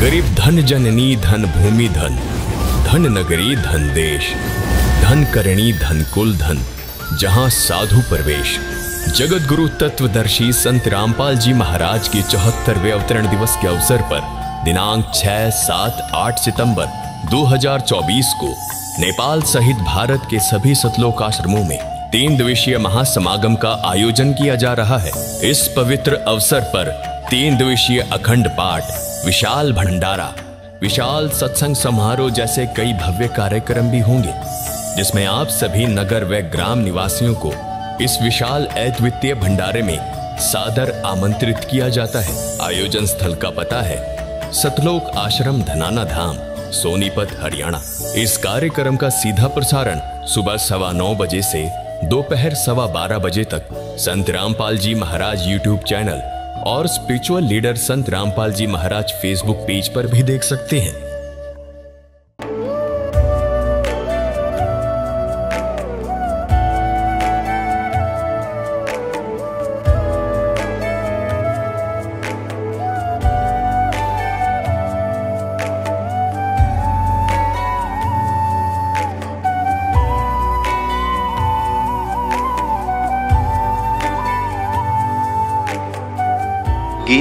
गरीब धन जननी धन भूमि धन धन नगरी धन देश धन करणी धन कुल धन जहाँ साधु प्रवेश जगत गुरु तत्वदर्शी संत रामपाल जी महाराज के चौहत्तरवे अवतरण दिवस के अवसर पर दिनांक 6, 7, 8 सितंबर 2024 को नेपाल सहित भारत के सभी सतलोक आश्रमों में तीन दिवसीय महासमागम का आयोजन किया जा रहा है इस पवित्र अवसर पर तीन दिवसीय अखंड पाठ विशाल भंडारा विशाल सत्संग समारोह जैसे कई भव्य कार्यक्रम भी होंगे जिसमें आप सभी नगर व ग्राम निवासियों को इस विशाल अद्वितीय भंडारे में सादर आमंत्रित किया जाता है आयोजन स्थल का पता है सतलोक आश्रम धनाना धाम सोनीपत हरियाणा इस कार्यक्रम का सीधा प्रसारण सुबह सवा नौ बजे से दोपहर सवा बारह बजे तक संत रामपाल जी महाराज यूट्यूब चैनल और spiritual leader Sant Rampal ji Maharaj Facebook page पर भी देख सकते हैं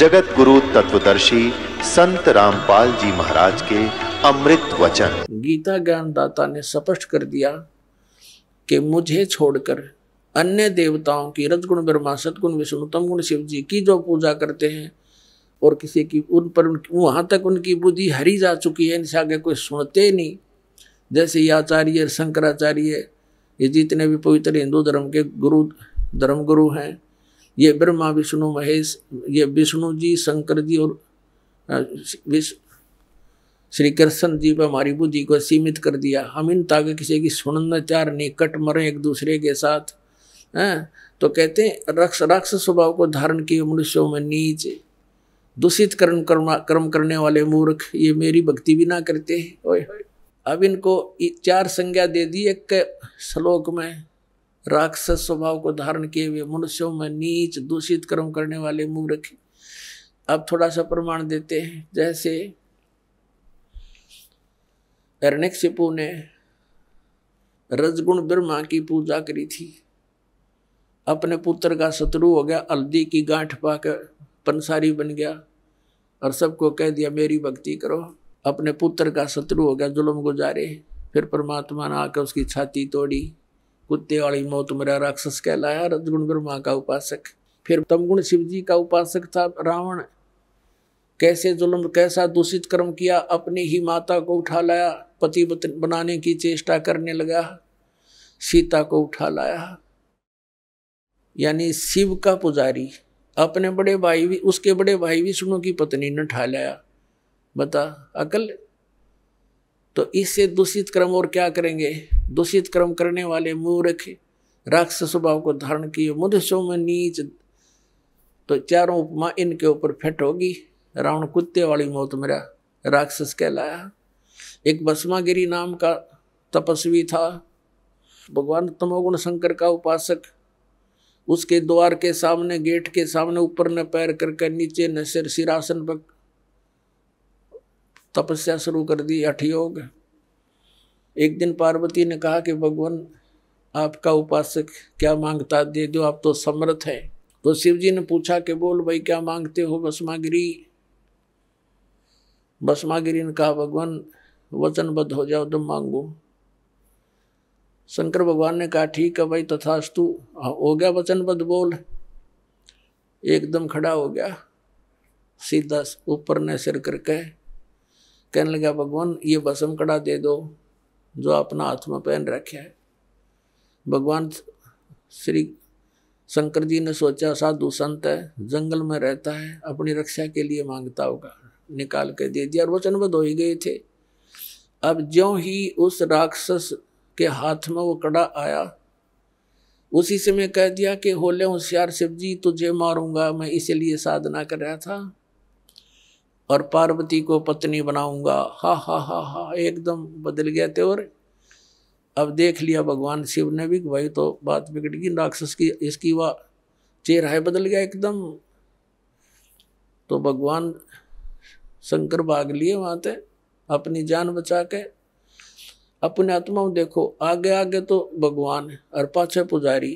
जगत गुरु तत्वदर्शी संत रामपाल जी महाराज के अमृत वचन गीता ज्ञानदाता ने स्पष्ट कर दिया कि मुझे छोड़कर अन्य देवताओं की रजगुण ब्रह्मा सदगुण विष्णु तमगुण शिव जी की जो पूजा करते हैं और किसी की उन पर वहाँ तक उनकी बुद्धि हरी जा चुकी है इनसे आगे कोई सुनते नहीं जैसे ये आचार्य शंकराचार्य ये जितने भी पवित्र हिंदू धर्म के गुरु धर्म गुरु हैं ये ब्रह्मा विष्णु महेश ये विष्णु जी शंकर जी और श्री कृष्ण जी पर हमारी बुद्धि को सीमित कर दिया हम इन ताकि किसी की न चार निकट मरें एक दूसरे के साथ हैं तो कहते हैं रक्ष राक्ष स्वभाव को धारण किए मनुष्यों में नीच दूषित कर्म कर्म करने वाले मूर्ख ये मेरी भक्ति भी ना करते ओए अब इनको चार संज्ञा दे दी एक श्लोक में राक्षस स्वभाव को धारण किए हुए मनुष्यों में नीच दूषित कर्म करने वाले मूर्ख अब थोड़ा सा प्रमाण देते हैं जैसे सिपु ने रजगुण ब्रह्मा की पूजा करी थी अपने पुत्र का शत्रु हो गया हल्दी की गांठ पाकर पंसारी बन गया और सबको कह दिया मेरी भक्ति करो अपने पुत्र का शत्रु हो गया जुल्म गुजारे फिर परमात्मा ने आकर उसकी छाती तोड़ी कुत्ते वाली मौत मेरा राक्षस कहलाया रजगुण ब्रह्मा का उपासक फिर तमगुण शिव जी का उपासक था रावण कैसे जुल्म कैसा दूषित कर्म किया अपनी ही माता को उठा लाया पति बनाने की चेष्टा करने लगा सीता को उठा लाया यानी शिव का पुजारी अपने बड़े भाई भी उसके बड़े भाई भी सुनो की पत्नी ने ठा लाया बता अकल तो इससे दूषित क्रम और क्या करेंगे दूषित क्रम करने वाले मूर्ख राक्षस स्वभाव को धारण किए मनुष्यों में नीच तो चारों उपमा इनके ऊपर फिट होगी रावण कुत्ते वाली मौत मेरा राक्षस कहलाया एक बसमागिरी नाम का तपस्वी था भगवान तमोगुण शंकर का उपासक उसके द्वार के सामने गेट के सामने ऊपर न पैर करके नीचे न सिर सिरासन पर तपस्या शुरू कर दी अठ योग एक दिन पार्वती ने कहा कि भगवान आपका उपासक क्या मांगता दे दो आप तो समर्थ हैं तो शिव जी ने पूछा कि बोल भाई क्या मांगते हो बसमागिरी बसमागिरी ने कहा भगवान वचनबद्ध हो जाओ तुम तो मांगो शंकर भगवान ने कहा ठीक है भाई तथास्तु हाँ, हो गया वचनबद्ध बोल एकदम खड़ा हो गया सीधा ऊपर ने सिर करके कहने लगा भगवान ये बसम कड़ा दे दो जो अपना हाथ में पहन रखे है भगवान श्री शंकर जी ने सोचा साधु संत है जंगल में रहता है अपनी रक्षा के लिए मांगता होगा निकाल के दे दिया और वचनबद्ध हो ही गए थे अब जो ही उस राक्षस के हाथ में वो कड़ा आया उसी से मैं कह दिया कि होले होशियार शिव जी तुझे मारूंगा मैं इसीलिए साधना कर रहा था और पार्वती को पत्नी बनाऊंगा हा हा हा हा एकदम बदल गया थे और अब देख लिया भगवान शिव ने भी भाई तो बात बिगड़ गई राक्षस की इसकी वह चेहरा है बदल गया एकदम तो भगवान शंकर भाग लिए वहां से अपनी जान बचा के अपने आत्मा देखो आगे आगे तो भगवान और पुजारी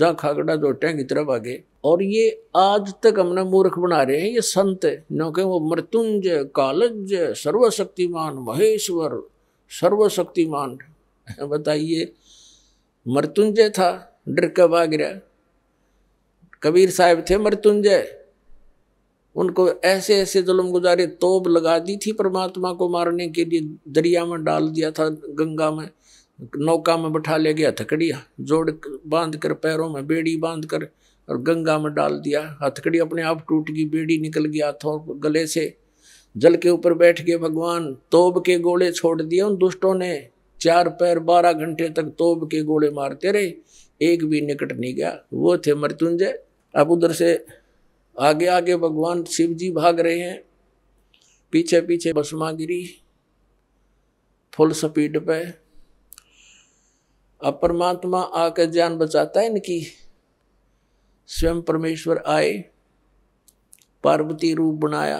जा खागड़ा जो की तरफ आगे और ये आज तक हमने मूर्ख बना रहे हैं ये संत है न कि वो मृत्युंजय कालज सर्वशक्तिमान महेश्वर सर्वशक्तिमान बताइए मृत्युंजय था डर के भाग रहा कबीर साहब थे मृत्युंजय उनको ऐसे ऐसे जुलम गुजारे तोब लगा दी थी परमात्मा को मारने के लिए दरिया में डाल दिया था गंगा में नौका में बैठा ले गया थकड़िया जोड़ बांध कर पैरों में बेड़ी बांध कर और गंगा में डाल दिया हथकड़ी अपने आप टूट गई बेड़ी निकल गया हाथों गले से जल के ऊपर बैठ गए भगवान तोब के गोले छोड़ दिए उन दुष्टों ने चार पैर बारह घंटे तक तोब के गोले मारते रहे एक भी निकट नहीं गया वो थे मृत्युंजय अब उधर से आगे आगे भगवान शिव जी भाग रहे हैं पीछे पीछे गिरी फुल स्पीड पे अब परमात्मा आकर जान बचाता है इनकी स्वयं परमेश्वर आए पार्वती रूप बनाया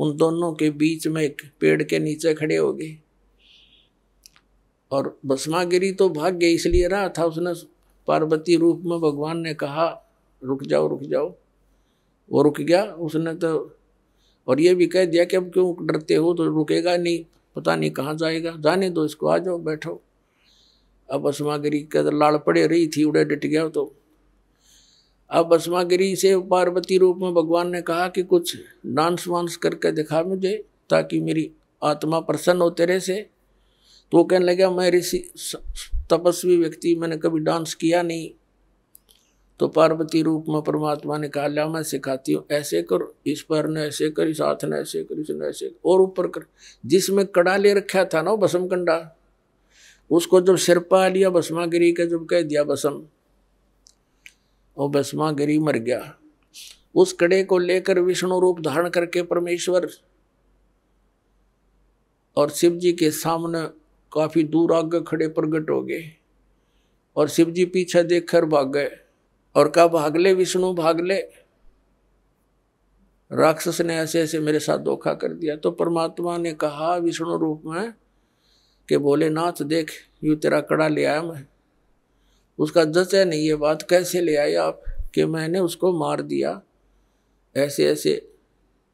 उन दोनों के बीच में एक पेड़ के नीचे खड़े हो गए और भस्मागिरी तो भाग गए इसलिए रहा था उसने पार्वती रूप में भगवान ने कहा रुक जाओ रुक जाओ वो रुक गया उसने तो और ये भी कह दिया कि अब क्यों डरते हो तो रुकेगा नहीं पता नहीं कहाँ जाएगा जाने दो इसको आ जाओ बैठो अब भस्मागिरी के लाड़ पड़े रही थी उड़े डट गया तो अब बसमागिरी से पार्वती रूप में भगवान ने कहा कि कुछ डांस वांस करके दिखा मुझे ताकि मेरी आत्मा प्रसन्न हो तेरे से तो वो कहने लगा मैं ऋषि तपस्वी व्यक्ति मैंने कभी डांस किया नहीं तो पार्वती रूप में परमात्मा ने कहा लिया मैं सिखाती हूँ ऐसे कर इस पर ने ऐसे कर इस हाथ ने ऐसे कर इसने ऐसे कर और ऊपर कर जिसमें कड़ा ले रखा था ना भसम कंडा उसको जब सिर पा लिया भस्मागिरी का जब कह दिया भसम और बसमा गिरी मर गया उस कड़े को लेकर विष्णु रूप धारण करके परमेश्वर और शिव जी के सामने काफ़ी दूर आगे खड़े प्रगट हो गए और शिव जी पीछे देख कर भाग गए और कहा भाग ले विष्णु भाग ले राक्षस ने ऐसे ऐसे मेरे साथ धोखा कर दिया तो परमात्मा ने कहा विष्णु रूप में कि भोलेनाथ देख यू तेरा कड़ा ले आया मैं उसका है नहीं ये बात कैसे ले आए आप कि मैंने उसको मार दिया ऐसे ऐसे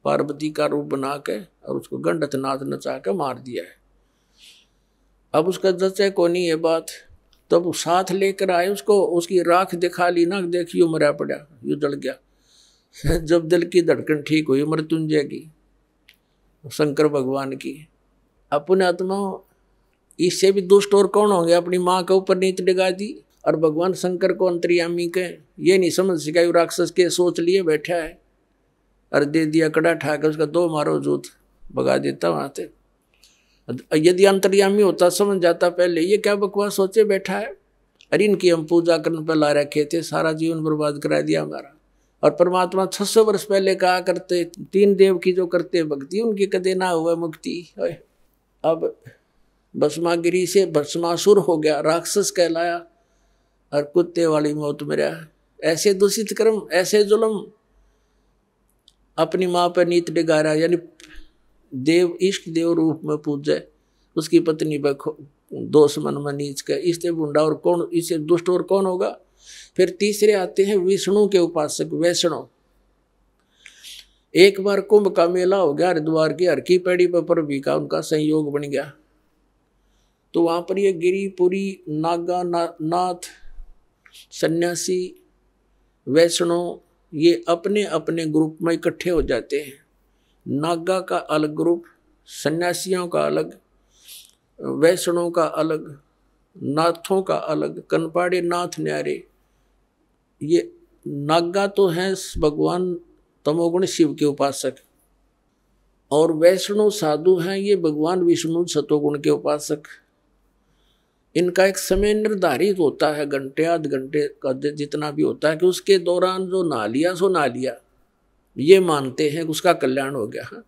पार्वती का रूप बना के और उसको गंडत नाथ नचा के मार दिया है अब उसका जच है कौन ये बात तब तो साथ लेकर आए उसको उसकी राख दिखा ली ना देखियो मरा पड़ा यू जल गया जब दिल की धड़कन ठीक हुई मृत्युंजय की शंकर भगवान की अपने आत्मा इससे भी दुष्ट और कौन होंगे अपनी माँ के ऊपर नीत डिगा दी और भगवान शंकर को अंतर्यामी के ये नहीं समझ सका राक्षस के सोच लिए बैठा है और दे दिया कड़ा ठा के उसका दो मारो जूत भगा देता वहाँ से यदि अंतर्यामी होता समझ जाता पहले ये क्या बकवास सोचे बैठा है अरे इनकी हम पूजा करने पर ला रखे थे सारा जीवन बर्बाद करा दिया हमारा और परमात्मा सौ वर्ष पहले कहा करते तीन देव की जो करते भक्ति उनकी कदे ना हुआ मुक्ति अब भस्मागिरी से भस्मासुर हो गया राक्षस कहलाया और कुत्ते वाली मौत मेरा ऐसे दूषित कर्म ऐसे जुलम अपनी माँ पर नीत डिगारा यानी देव इष्ट देव रूप में पूजे उसकी पत्नी पर दोष मन में नीच कर इससे बुंडा और कौन इसे दुष्ट और कौन होगा फिर तीसरे आते हैं विष्णु के उपासक वैष्णव एक बार कुंभ का मेला हो गया हरिद्वार की हरकी पैड़ी पर भी का उनका संयोग बन गया तो वहां पर ये गिरीपुरी नागा ना, नाथ सन्यासी वैष्णव ये अपने अपने ग्रुप में इकट्ठे हो जाते हैं नागा का अलग ग्रुप सन्यासियों का अलग वैष्णों का अलग नाथों का अलग कनपाड़े नाथ न्यारे ये नागा तो हैं भगवान तमोगुण शिव के उपासक और वैष्णो साधु हैं ये भगवान विष्णु सतोगुण के उपासक इनका एक समय निर्धारित होता है घंटे आध घंटे का जितना भी होता है कि उसके दौरान जो ना लिया सो ना लिया ये मानते हैं कि उसका कल्याण हो गया हाँ।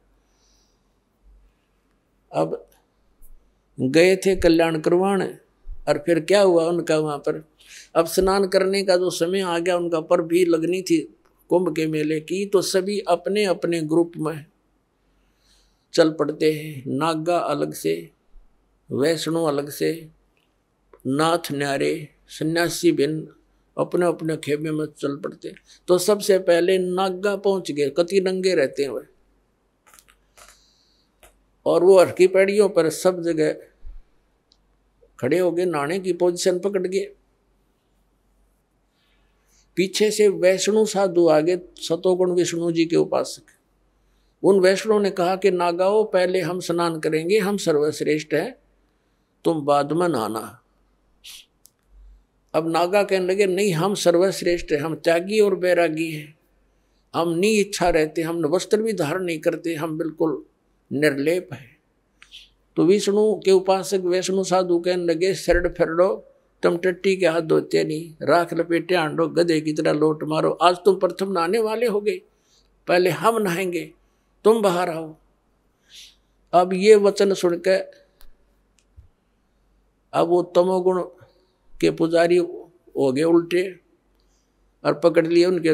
अब गए थे कल्याण करवाने और फिर क्या हुआ उनका वहाँ पर अब स्नान करने का जो समय आ गया उनका पर भी लगनी थी कुंभ के मेले की तो सभी अपने अपने ग्रुप में चल पड़ते हैं नागा अलग से वैष्णो अलग से नाथ न्यारे सन्यासी बिन अपने अपने खेमे में चल पड़ते तो सबसे पहले नागा पहुंच गए कति नंगे रहते हैं वह और वो हरकी पैड़ियों पर सब जगह खड़े हो गए नाणे की पोजीशन पकड़ गए पीछे से वैष्णु साधु आगे सतोगुण विष्णु जी के उपासक उन वैष्णु ने कहा कि नागाओ पहले हम स्नान करेंगे हम सर्वश्रेष्ठ हैं तुम बाद में नहाना अब नागा कहने लगे नहीं हम सर्वश्रेष्ठ हैं हम त्यागी और बैरागी हैं हम नी इच्छा रहते हम वस्त्र भी धारण नहीं करते हम बिल्कुल निर्लेप हैं तो विष्णु के उपासक वैष्णु साधु कहने लगे शरण फेरडो तुम टट्टी के हाथ धोते नहीं राख लपेटे आंडो गधे की तरह लोट मारो आज तुम प्रथम नहाने वाले हो गए पहले हम नहाएंगे तुम बाहर आओ अब ये वचन सुनकर अब वो तमोगुण के पुजारी हो गए उल्टे और पकड़ लिए उनके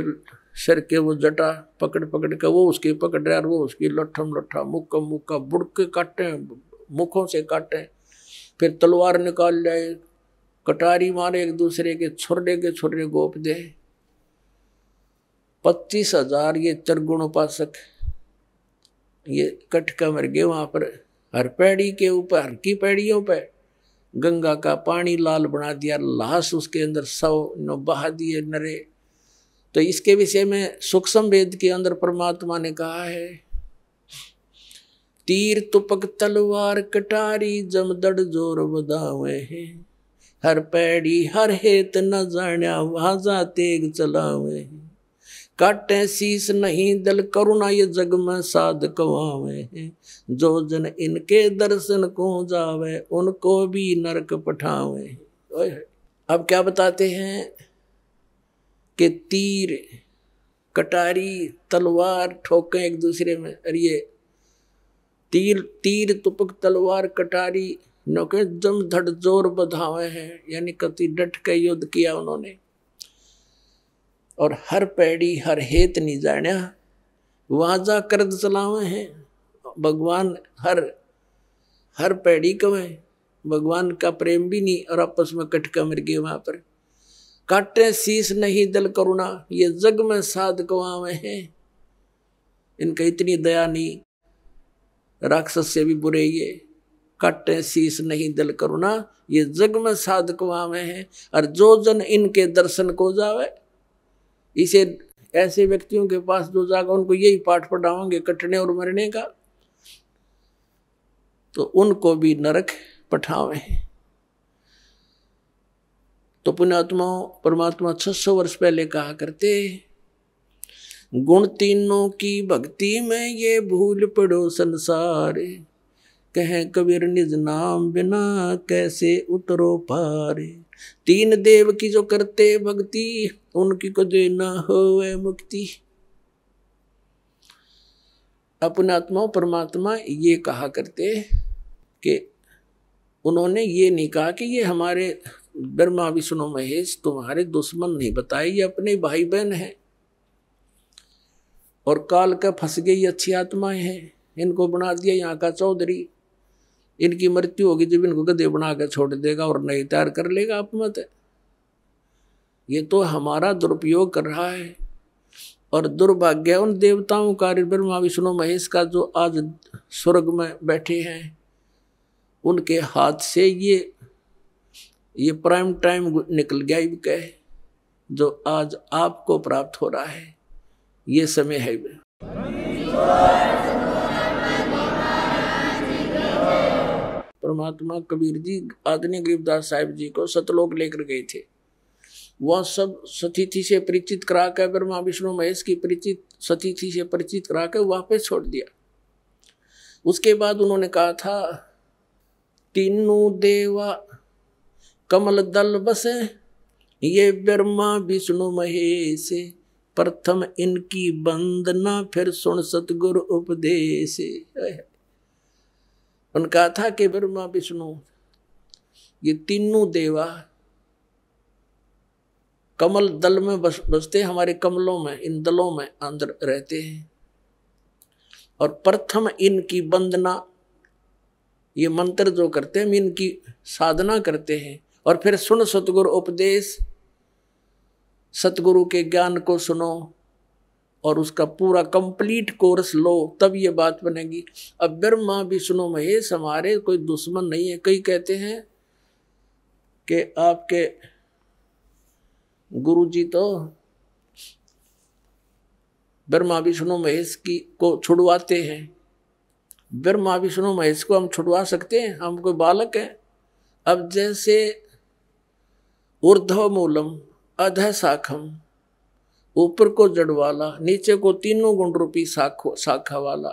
सर के वो जटा पकड़ पकड़ के वो उसकी पकड़ और वो उसकी लट्ठम लट्ठा मुक्का मुक्का बुड़के काटे मुखों से काटे फिर तलवार निकाल जाए कटारी मारे एक दूसरे के छुर्रे के छुर्रे गोप दे पच्चीस हजार ये चरगुण उपासक ये कट कमर गए वहां पर हर पैड़ी के ऊपर हर की पैड़ियों पर गंगा का पानी लाल बना दिया लाश उसके अंदर सौ नो बहा दिए नरे तो इसके विषय में सूक्ष्म वेद के अंदर परमात्मा ने कहा है तीर तुपक तलवार कटारी जमदड़ जोर बदावे है हर पैड़ी हर हेत न जाण्या वाजा तेग चलावे हैं कट शीस नहीं दल करुणा ये जग में साध कवावे जो जन इनके दर्शन को जावे उनको भी नरक पठावे अब क्या बताते हैं कि तीर कटारी तलवार ठोके एक दूसरे में अरे ये तीर तीर तुपक तलवार कटारी नौके जम धड़ जोर बधावे हैं यानी कति डट के युद्ध किया उन्होंने और हर पैड़ी हर हेत निजाण्या वाजा करद चलावे हैं भगवान हर हर पैड़ी कवे भगवान का प्रेम भी नहीं और आपस में कटका मर गए वहाँ पर काटे शीस नहीं दल करुणा ये जग में साध कवावे हैं इनका इतनी दया नहीं राक्षस से भी बुरे ये काटे शीस नहीं दल करुणा ये जग में साध कवावे हैं और जो जन इनके दर्शन को जावे इसे ऐसे व्यक्तियों के पास जो जाकर उनको यही पाठ पढ़ाओगे कटने और मरने का तो उनको भी नरक पठावे तो पुणात्मा परमात्मा सौ वर्ष पहले कहा करते गुण तीनों की भक्ति में ये भूल पड़ो संसार कह कबीर निज नाम बिना कैसे उतरो पारे तीन देव की जो करते भक्ति उनकी को देना हो मुक्ति अपने आत्मा परमात्मा ये कहा करते कि उन्होंने ये नहीं कहा कि ये हमारे ब्रह्मा विष्णु महेश तुम्हारे दुश्मन नहीं बताए ये अपने भाई बहन हैं और काल का फंस गई अच्छी आत्माएं हैं इनको बना दिया यहाँ का चौधरी इनकी मृत्यु होगी जब इनको गधे बना के छोड़ देगा और नहीं तैयार कर लेगा आप मत ये तो हमारा दुरुपयोग कर रहा है और दुर्भाग्य उन देवताओं का ब्रह्मा विष्णु महेश का जो आज स्वर्ग में बैठे हैं उनके हाथ से ये ये प्राइम टाइम निकल गया कह जो आज आपको प्राप्त हो रहा है ये समय है परमात्मा कबीर जी आदनी गरीबदास साहिब जी को सतलोक लेकर गए थे वह सब सतीथि से परिचित करा कर ब्रह्मा विष्णु महेश की परिचित सतीथि से परिचित करा कर वापस छोड़ दिया उसके बाद उन्होंने कहा था तीनू देवा कमल दल बसे ये ब्रह्मा विष्णु महेश प्रथम इनकी बंदना फिर सुन सतगुरु उपदेश उनका था कि ब्रह्मा विष्णु ये तीनों देवा कमल दल में बस बसते हमारे कमलों में इन दलों में अंदर रहते हैं और प्रथम इनकी वंदना ये मंत्र जो करते हैं इनकी साधना करते हैं और फिर सुन सतगुरु उपदेश सतगुरु के ज्ञान को सुनो और उसका पूरा कंप्लीट कोर्स लो तब ये बात बनेगी अब ब्रह्मा विष्णु महेश हमारे कोई दुश्मन नहीं है कई कहते हैं कि आपके गुरु जी तो ब्रह्मा विष्णु महेश की को छुड़वाते हैं ब्रह्मा विष्णु महेश को हम छुड़वा सकते हैं हम कोई बालक हैं अब जैसे ऊर्धव मूलम अध शाखम ऊपर को जड़ वाला नीचे को तीनों गुण रूपी शाखा वाला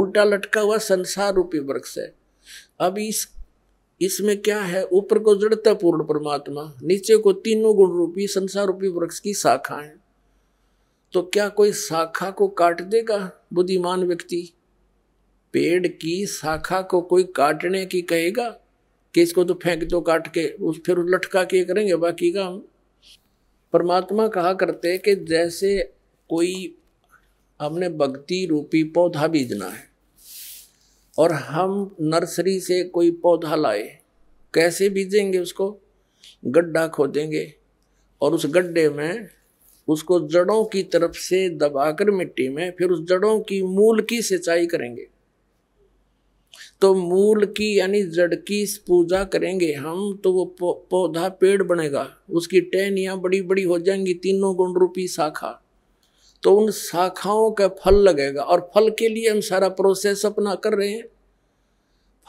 उल्टा लटका हुआ संसार रूपी वृक्ष है अब इस इसमें क्या है ऊपर को जड़ता पूर्ण परमात्मा नीचे को तीनों गुण रूपी संसार रूपी वृक्ष की शाखा है तो क्या कोई शाखा को काट देगा बुद्धिमान व्यक्ति पेड़ की शाखा को कोई काटने की कहेगा कि इसको तो फेंक दो काट के उस फिर लटका के करेंगे बाकी का हम परमात्मा कहा करते कि जैसे कोई हमने भक्ति रूपी पौधा बीजना है और हम नर्सरी से कोई पौधा लाए कैसे बीजेंगे उसको गड्ढा खोदेंगे और उस गड्ढे में उसको जड़ों की तरफ से दबाकर मिट्टी में फिर उस जड़ों की मूल की सिंचाई करेंगे तो मूल की यानी जड़ की पूजा करेंगे हम तो वो पौधा पेड़ बनेगा उसकी टहनियाँ बड़ी बड़ी हो जाएंगी तीनों गुण रूपी शाखा तो उन शाखाओं का फल लगेगा और फल के लिए हम सारा प्रोसेस अपना कर रहे हैं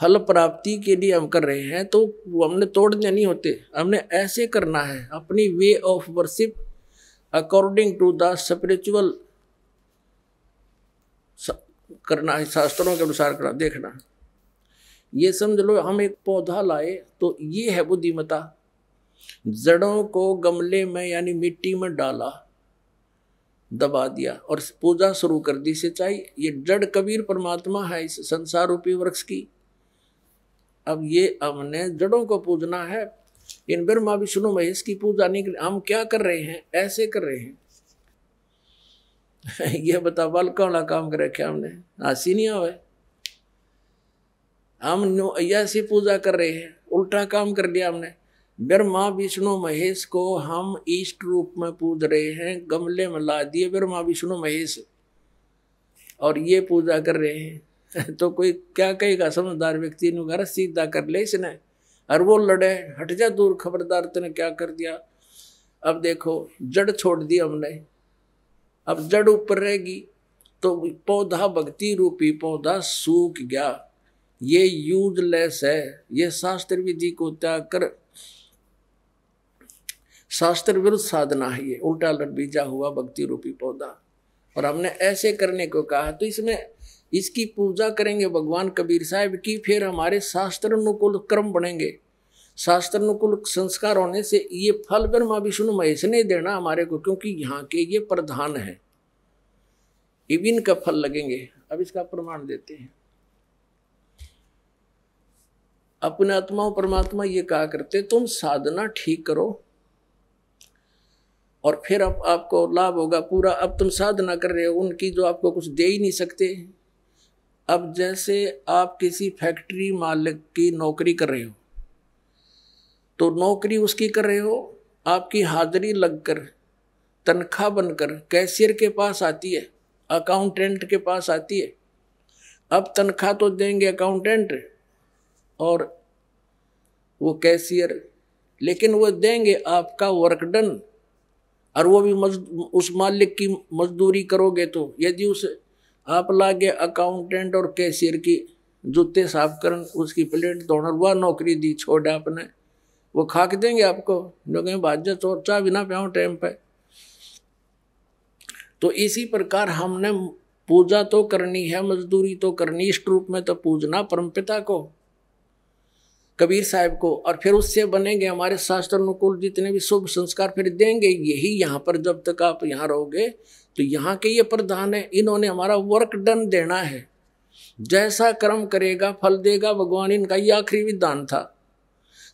फल प्राप्ति के लिए हम कर रहे हैं तो हमने तोड़ने नहीं होते हमने ऐसे करना है अपनी way of worship according to the spiritual करना है शास्त्रों के अनुसार करना देखना ये समझ लो हम एक पौधा लाए तो ये है बुद्धिमता जड़ों को गमले में यानी मिट्टी में डाला दबा दिया और पूजा शुरू कर दी सिंचाई ये जड़ कबीर परमात्मा है इस संसार रूपी वृक्ष की अब ये हमने जड़ों को पूजना है इन ब्रह्मा विष्णु महेश की पूजा नहीं कर हम क्या कर रहे हैं ऐसे कर रहे हैं यह बता बालका वाला काम कर रखे हमने हंसी नहीं आवे हम नैया से पूजा कर रहे हैं उल्टा काम कर लिया हमने ब्रह्मा विष्णु महेश को हम ईष्ट रूप में पूज रहे हैं गमले में ला दिए ब्रह्मा विष्णु महेश और ये पूजा कर रहे हैं तो कोई क्या कहेगा समझदार व्यक्ति ने घर सीधा कर ले इसने और वो लड़े हट जा दूर खबरदार तूने क्या कर दिया अब देखो जड़ छोड़ दी हमने अब जड़ ऊपर रहेगी तो पौधा भक्ति रूपी पौधा सूख गया ये यूजलेस है ये शास्त्र विधि को त्याग कर शास्त्र विरुद्ध साधना है ये उल्टा लट बीजा हुआ भक्ति रूपी पौधा और हमने ऐसे करने को कहा तो इसमें इसकी पूजा करेंगे भगवान कबीर साहब की फिर हमारे शास्त्र अनुकूल क्रम बनेंगे शास्त्र अनुकूल संस्कार होने से ये फल ब्रह्मा विष्णु महेश ने देना हमारे को क्योंकि यहाँ के ये प्रधान है इविन का फल लगेंगे अब इसका प्रमाण देते हैं अपने आत्मा और परमात्मा ये कहा करते तुम साधना ठीक करो और फिर अब आप, आपको लाभ होगा पूरा अब तुम साधना कर रहे हो उनकी जो आपको कुछ दे ही नहीं सकते अब जैसे आप किसी फैक्ट्री मालिक की नौकरी कर रहे हो तो नौकरी उसकी कर रहे हो आपकी हाजिरी लगकर तनख्वाह बनकर कैशियर के पास आती है अकाउंटेंट के पास आती है अब तनख्वाह तो देंगे अकाउंटेंट और वो कैशियर लेकिन वो देंगे आपका वर्क डन और वो भी उस मालिक की मजदूरी करोगे तो यदि उस आप लागे अकाउंटेंट और कैशियर की जूते साफ कर उसकी प्लेट दौड़ वह नौकरी दी छोड़ आपने वो खा के देंगे आपको जो कहें बाजा चोर चाह बिना पाऊँ टाइम पे तो इसी प्रकार हमने पूजा तो करनी है मजदूरी तो करनी इस रूप में तो पूजना परमपिता को कबीर साहब को और फिर उससे बनेंगे हमारे शास्त्र अनुकूल जितने भी शुभ संस्कार फिर देंगे यही यहाँ पर जब तक आप यहाँ रहोगे तो यहाँ के ये प्रधान है इन्होंने हमारा वर्क डन देना है जैसा कर्म करेगा फल देगा भगवान इनका ये आखिरी विधान था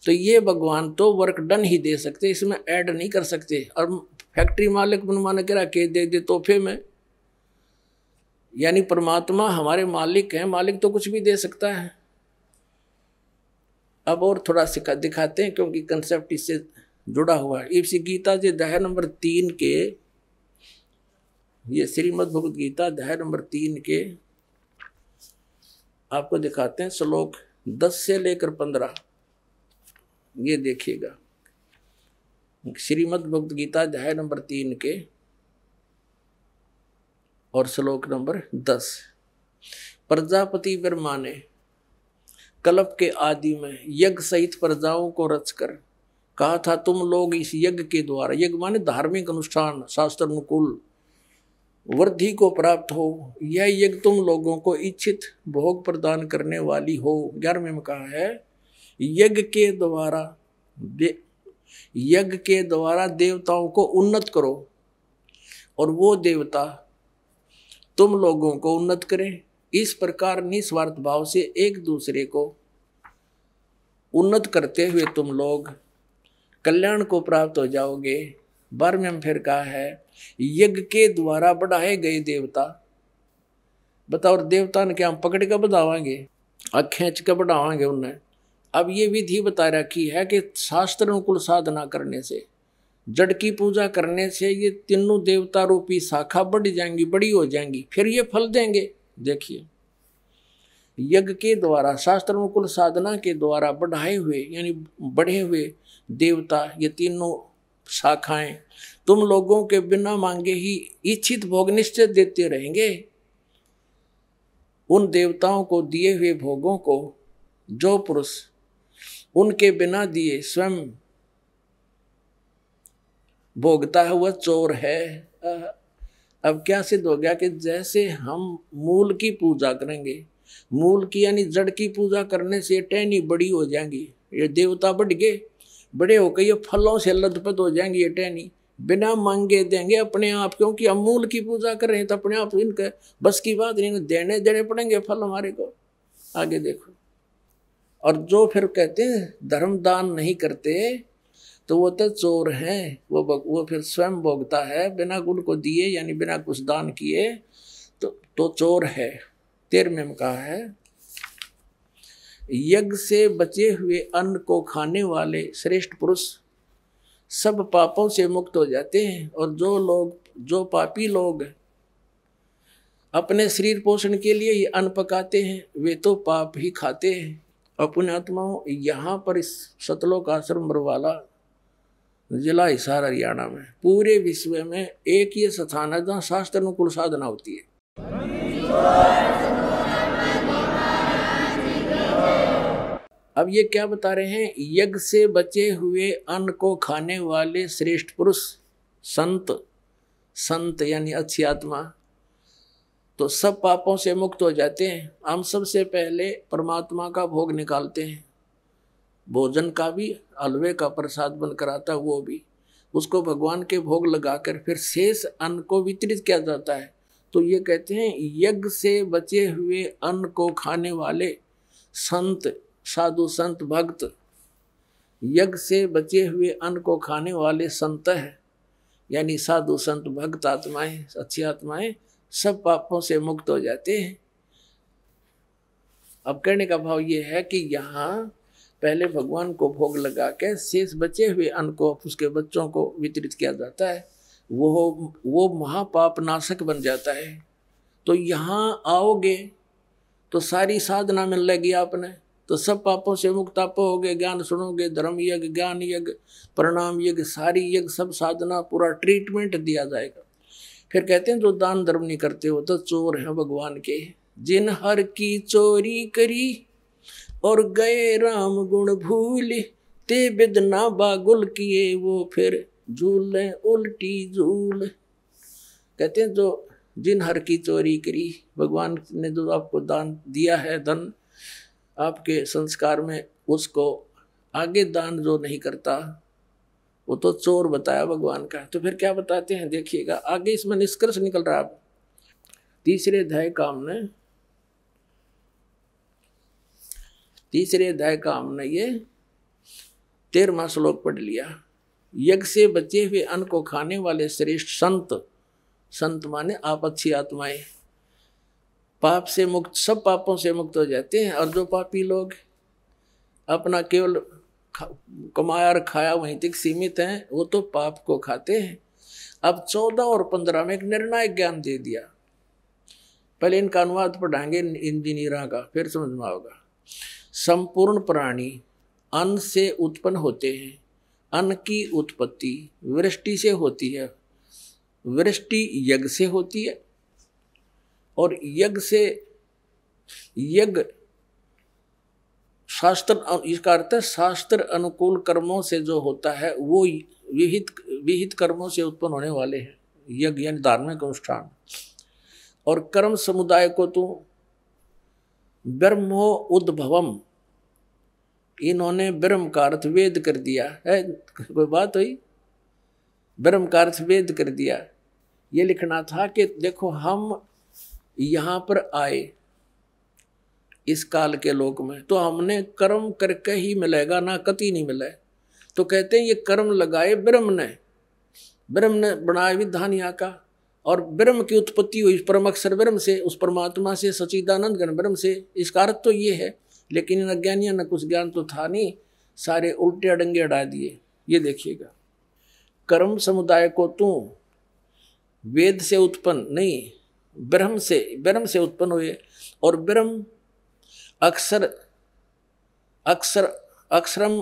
तो ये भगवान तो वर्क डन ही दे सकते इसमें ऐड नहीं कर सकते और फैक्ट्री मालिक मनमाना के रखे दे दे तोहफे में यानी परमात्मा हमारे मालिक हैं मालिक तो कुछ भी दे सकता है अब और थोड़ा सिखा दिखाते हैं क्योंकि कंसेप्ट इससे जुड़ा हुआ है इसी गीता जी दया नंबर तीन के ये श्रीमद भगवद गीता दया नंबर तीन के आपको दिखाते हैं श्लोक दस से लेकर पंद्रह ये देखिएगा श्रीमद भगवद गीता अध्याय नंबर तीन के और श्लोक नंबर दस प्रजापति ब्रह्मा ने कलब के आदि में यज्ञ सहित प्रजाओं को रचकर कहा था तुम लोग इस यज्ञ के द्वारा यज्ञ माने धार्मिक अनुष्ठान शास्त्र अनुकूल वृद्धि को प्राप्त हो यह यज्ञ तुम लोगों को इच्छित भोग प्रदान करने वाली हो ग्यारहवें में कहा है यज्ञ के द्वारा यज्ञ के द्वारा देवताओं को उन्नत करो और वो देवता तुम लोगों को उन्नत करें इस प्रकार निस्वार्थ भाव से एक दूसरे को उन्नत करते हुए तुम लोग कल्याण को प्राप्त हो जाओगे बारहवें में फिर कहा है यज्ञ के द्वारा बढ़ाए गए देवता बताओ और देवता ने क्या हम पकड़ के बढ़ावागे और खेच के बढ़ावागे उन्हें अब ये विधि बता रखी है कि शास्त्र अनुकूल साधना करने से जड़ की पूजा करने से ये तीनों देवता रूपी शाखा बढ़ जाएंगी बड़ी हो जाएंगी फिर ये फल देंगे देखिए यज्ञ के द्वारा शास्त्रानुकूल साधना के द्वारा बढ़ाए हुए यानी बढ़े हुए देवता ये तीनों शाखाएं तुम लोगों के बिना मांगे ही इच्छित भोग निश्चय देते रहेंगे उन देवताओं को दिए हुए भोगों को जो पुरुष उनके बिना दिए स्वयं भोगता है वह चोर है अब क्या सिद्ध हो गया कि जैसे हम मूल की पूजा करेंगे मूल की यानी जड़ की पूजा करने से टहनी बड़ी हो जाएंगी ये देवता बढ़ गए बड़े होकर ये फलों से लदपद हो जाएंगी ये टहनी बिना मांगे देंगे अपने आप क्योंकि हम मूल की पूजा कर रहे हैं तो अपने आप इनके बस की बात नहीं देने देने पड़ेंगे फल हमारे को आगे देखो और जो फिर कहते हैं धर्म दान नहीं करते तो वो तो चोर हैं वो वो फिर स्वयं भोगता है बिना गुण को दिए यानी बिना कुछ दान किए तो तो चोर है तेरह में कहा है यज्ञ से बचे हुए अन्न को खाने वाले श्रेष्ठ पुरुष सब पापों से मुक्त हो जाते हैं और जो लोग जो पापी लोग अपने शरीर पोषण के लिए ये अन्न पकाते हैं वे तो पाप ही खाते हैं अपने आत्माओं यहाँ पर इस सतलोक आश्रम बरवाला जिला हिसार हरियाणा में पूरे विश्व में एक ही स्थान है जहाँ शास्त्र अनुकूल साधना होती है अब ये क्या बता रहे हैं यज्ञ से बचे हुए अन्न को खाने वाले श्रेष्ठ पुरुष संत संत यानी अच्छी आत्मा तो सब पापों से मुक्त हो जाते हैं हम सबसे पहले परमात्मा का भोग निकालते हैं भोजन का भी हलवे का प्रसाद बनकर आता वो भी उसको भगवान के भोग लगाकर फिर शेष अन्न को वितरित किया जाता है तो ये कहते हैं यज्ञ से बचे हुए अन्न को खाने वाले संत साधु संत भक्त यज्ञ से बचे हुए अन्न को खाने वाले संत है यानी साधु संत भक्त आत्माएं अच्छी आत्माएं सब पापों से मुक्त हो जाते हैं अब कहने का भाव ये है कि यहाँ पहले भगवान को भोग लगा के शेष बचे हुए अन्न को उसके बच्चों को वितरित किया जाता है वो वो महापाप नाशक बन जाता है तो यहाँ आओगे तो सारी साधना मिल लगी आपने तो सब पापों से मुक्त आप हो गए ज्ञान सुनोगे धर्म यज्ञ ज्ञान यज्ञ प्रणाम यज्ञ सारी यज्ञ सब साधना पूरा ट्रीटमेंट दिया जाएगा फिर कहते हैं जो दान धर्म नहीं करते हो तो चोर है भगवान के जिन हर की चोरी करी और गए राम गुण भूल ते बिदना बागुल किए वो फिर झूल उल्टी झूल कहते हैं जो जिन हर की चोरी करी भगवान ने जो आपको दान दिया है धन आपके संस्कार में उसको आगे दान जो नहीं करता वो तो चोर बताया भगवान का तो फिर क्या बताते हैं देखिएगा आगे इसमें निष्कर्ष निकल रहा है तीसरे अध्याय का हमने तीसरे अध्याय का हमने ये तेरहवा श्लोक पढ़ लिया यज्ञ से बचे हुए अन्न को खाने वाले श्रेष्ठ संत संत माने आप अच्छी आत्माएं पाप से मुक्त सब पापों से मुक्त हो जाते हैं और जो पापी लोग अपना केवल कमाया और खाया वहीं तक सीमित हैं वो तो पाप को खाते हैं अब चौदह और पंद्रह में एक निर्णायक ज्ञान दे दिया पहले इनका अनुवाद पढ़ाएंगे इंजीनियरा का फिर समझ में आओगा संपूर्ण प्राणी अन्न से उत्पन्न होते हैं अन्न की उत्पत्ति वृष्टि से होती है वृष्टि यज्ञ से होती है और यज्ञ से यज्ञ शास्त्र इसका अर्थ है शास्त्र अनुकूल कर्मों से जो होता है वो विहित विहित कर्मों से उत्पन्न होने वाले हैं यज्ञ यानी धार्मिक अनुष्ठान और कर्म समुदाय को तो ब्रह्मो उद्भवम इन्होंने ब्रह्म का अर्थ वेद कर दिया है कोई बात हुई ब्रह्म का अर्थ वेद कर दिया ये लिखना था कि देखो हम यहाँ पर आए इस काल के लोक में तो हमने कर्म करके ही मिलेगा ना कति नहीं मिले तो कहते हैं ये कर्म लगाए ब्रह्म ने ब्रह्म ने बनाया विधान यहाँ का और ब्रह्म की उत्पत्ति हुई परम अक्षर ब्रह्म से उस परमात्मा से सचिदानंद गण ब्रह्म से इसका अर्थ तो ये है लेकिन इन अज्ञानियों ने कुछ ज्ञान तो था नहीं सारे उल्टे अडंगे अड़ा दिए ये देखिएगा कर्म समुदाय को तू वेद से उत्पन्न नहीं ब्रह्म से ब्रह्म से उत्पन्न हुए और ब्रह्म अक्सर अक्सर अक्षरम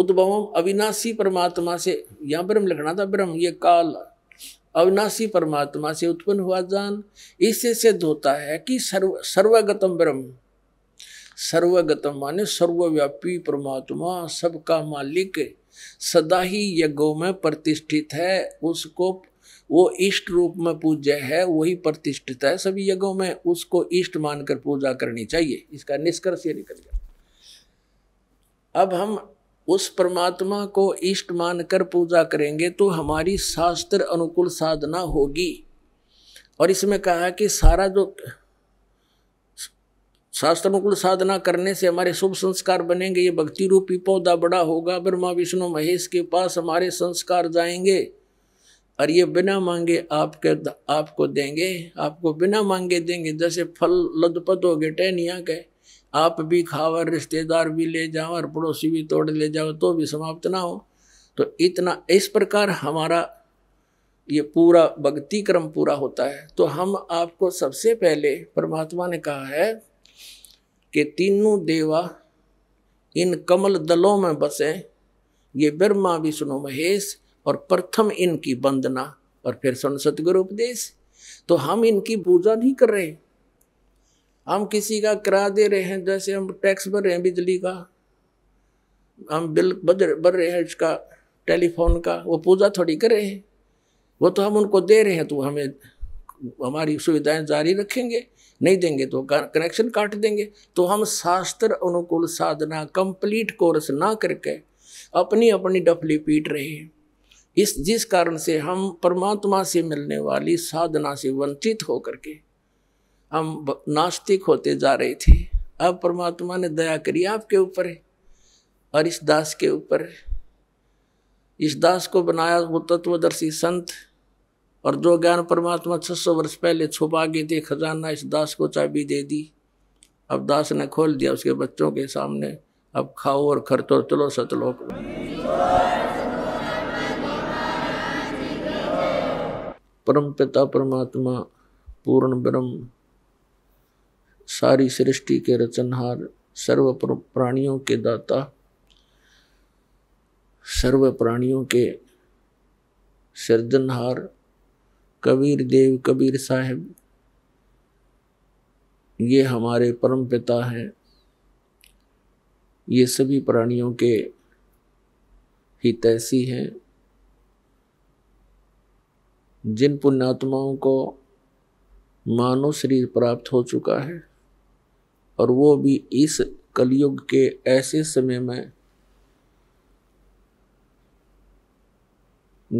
उद्भवम अविनाशी परमात्मा से यहाँ ब्रह्म लिखना था ब्रह्म ये काल अविनाशी परमात्मा से उत्पन्न हुआ जान इससे सिद्ध होता है कि सर्व सर्वगतम ब्रह्म सर्वगतम माने सर्वव्यापी परमात्मा सबका मालिक सदा ही यज्ञों में प्रतिष्ठित है उसको वो इष्ट रूप में पूज्य है वही प्रतिष्ठित है सभी यज्ञों में उसको इष्ट मानकर पूजा करनी चाहिए इसका निष्कर्ष ये निकल गया अब हम उस परमात्मा को इष्ट मानकर पूजा करेंगे तो हमारी शास्त्र अनुकूल साधना होगी और इसमें कहा कि सारा जो शास्त्र अनुकूल साधना करने से हमारे शुभ संस्कार बनेंगे ये भक्ति रूपी पौधा बड़ा होगा ब्रह्मा विष्णु महेश के पास हमारे संस्कार जाएंगे और ये बिना मांगे आपके आपको देंगे आपको बिना मांगे देंगे जैसे फल लदपत हो गए टहनिया के आप भी खाओ और रिश्तेदार भी ले जाओ और पड़ोसी भी तोड़ ले जाओ तो भी समाप्त ना हो तो इतना इस प्रकार हमारा ये पूरा भक्ति क्रम पूरा होता है तो हम आपको सबसे पहले परमात्मा ने कहा है कि तीनों देवा इन कमल दलों में बसें ये ब्रह्मा विष्णु महेश और प्रथम इनकी वंदना और फिर सुन सतगुरु उपदेश तो हम इनकी पूजा नहीं कर रहे हम किसी का किराया दे रहे हैं जैसे हम टैक्स भर रहे हैं बिजली का हम बिल भर रहे हैं इसका टेलीफोन का वो पूजा थोड़ी कर रहे हैं वो तो हम उनको दे रहे हैं तो हमें हमारी सुविधाएं जारी रखेंगे नहीं देंगे तो कनेक्शन काट देंगे तो हम शास्त्र अनुकूल साधना कंप्लीट कोर्स ना करके अपनी अपनी डफली पीट रहे हैं इस जिस कारण से हम परमात्मा से मिलने वाली साधना से वंचित होकर के हम नास्तिक होते जा रहे थे अब परमात्मा ने दया करी आपके ऊपर और इस दास के ऊपर इस दास को बनाया वो तत्वदर्शी संत और जो ज्ञान परमात्मा 600 वर्ष पहले छुपा गए थे खजाना इस दास को चाबी दे दी अब दास ने खोल दिया उसके बच्चों के सामने अब खाओ और खर्चो चलो सतलोक परम पिता परमात्मा पूर्ण ब्रह्म सारी सृष्टि के रचनहार सर्व प्राणियों के दाता सर्व प्राणियों के सृजनहार कबीर देव कबीर साहब ये हमारे परम पिता हैं ये सभी प्राणियों के हितैषी हैं जिन पुण्यात्माओं को मानव शरीर प्राप्त हो चुका है और वो भी इस कलयुग के ऐसे समय में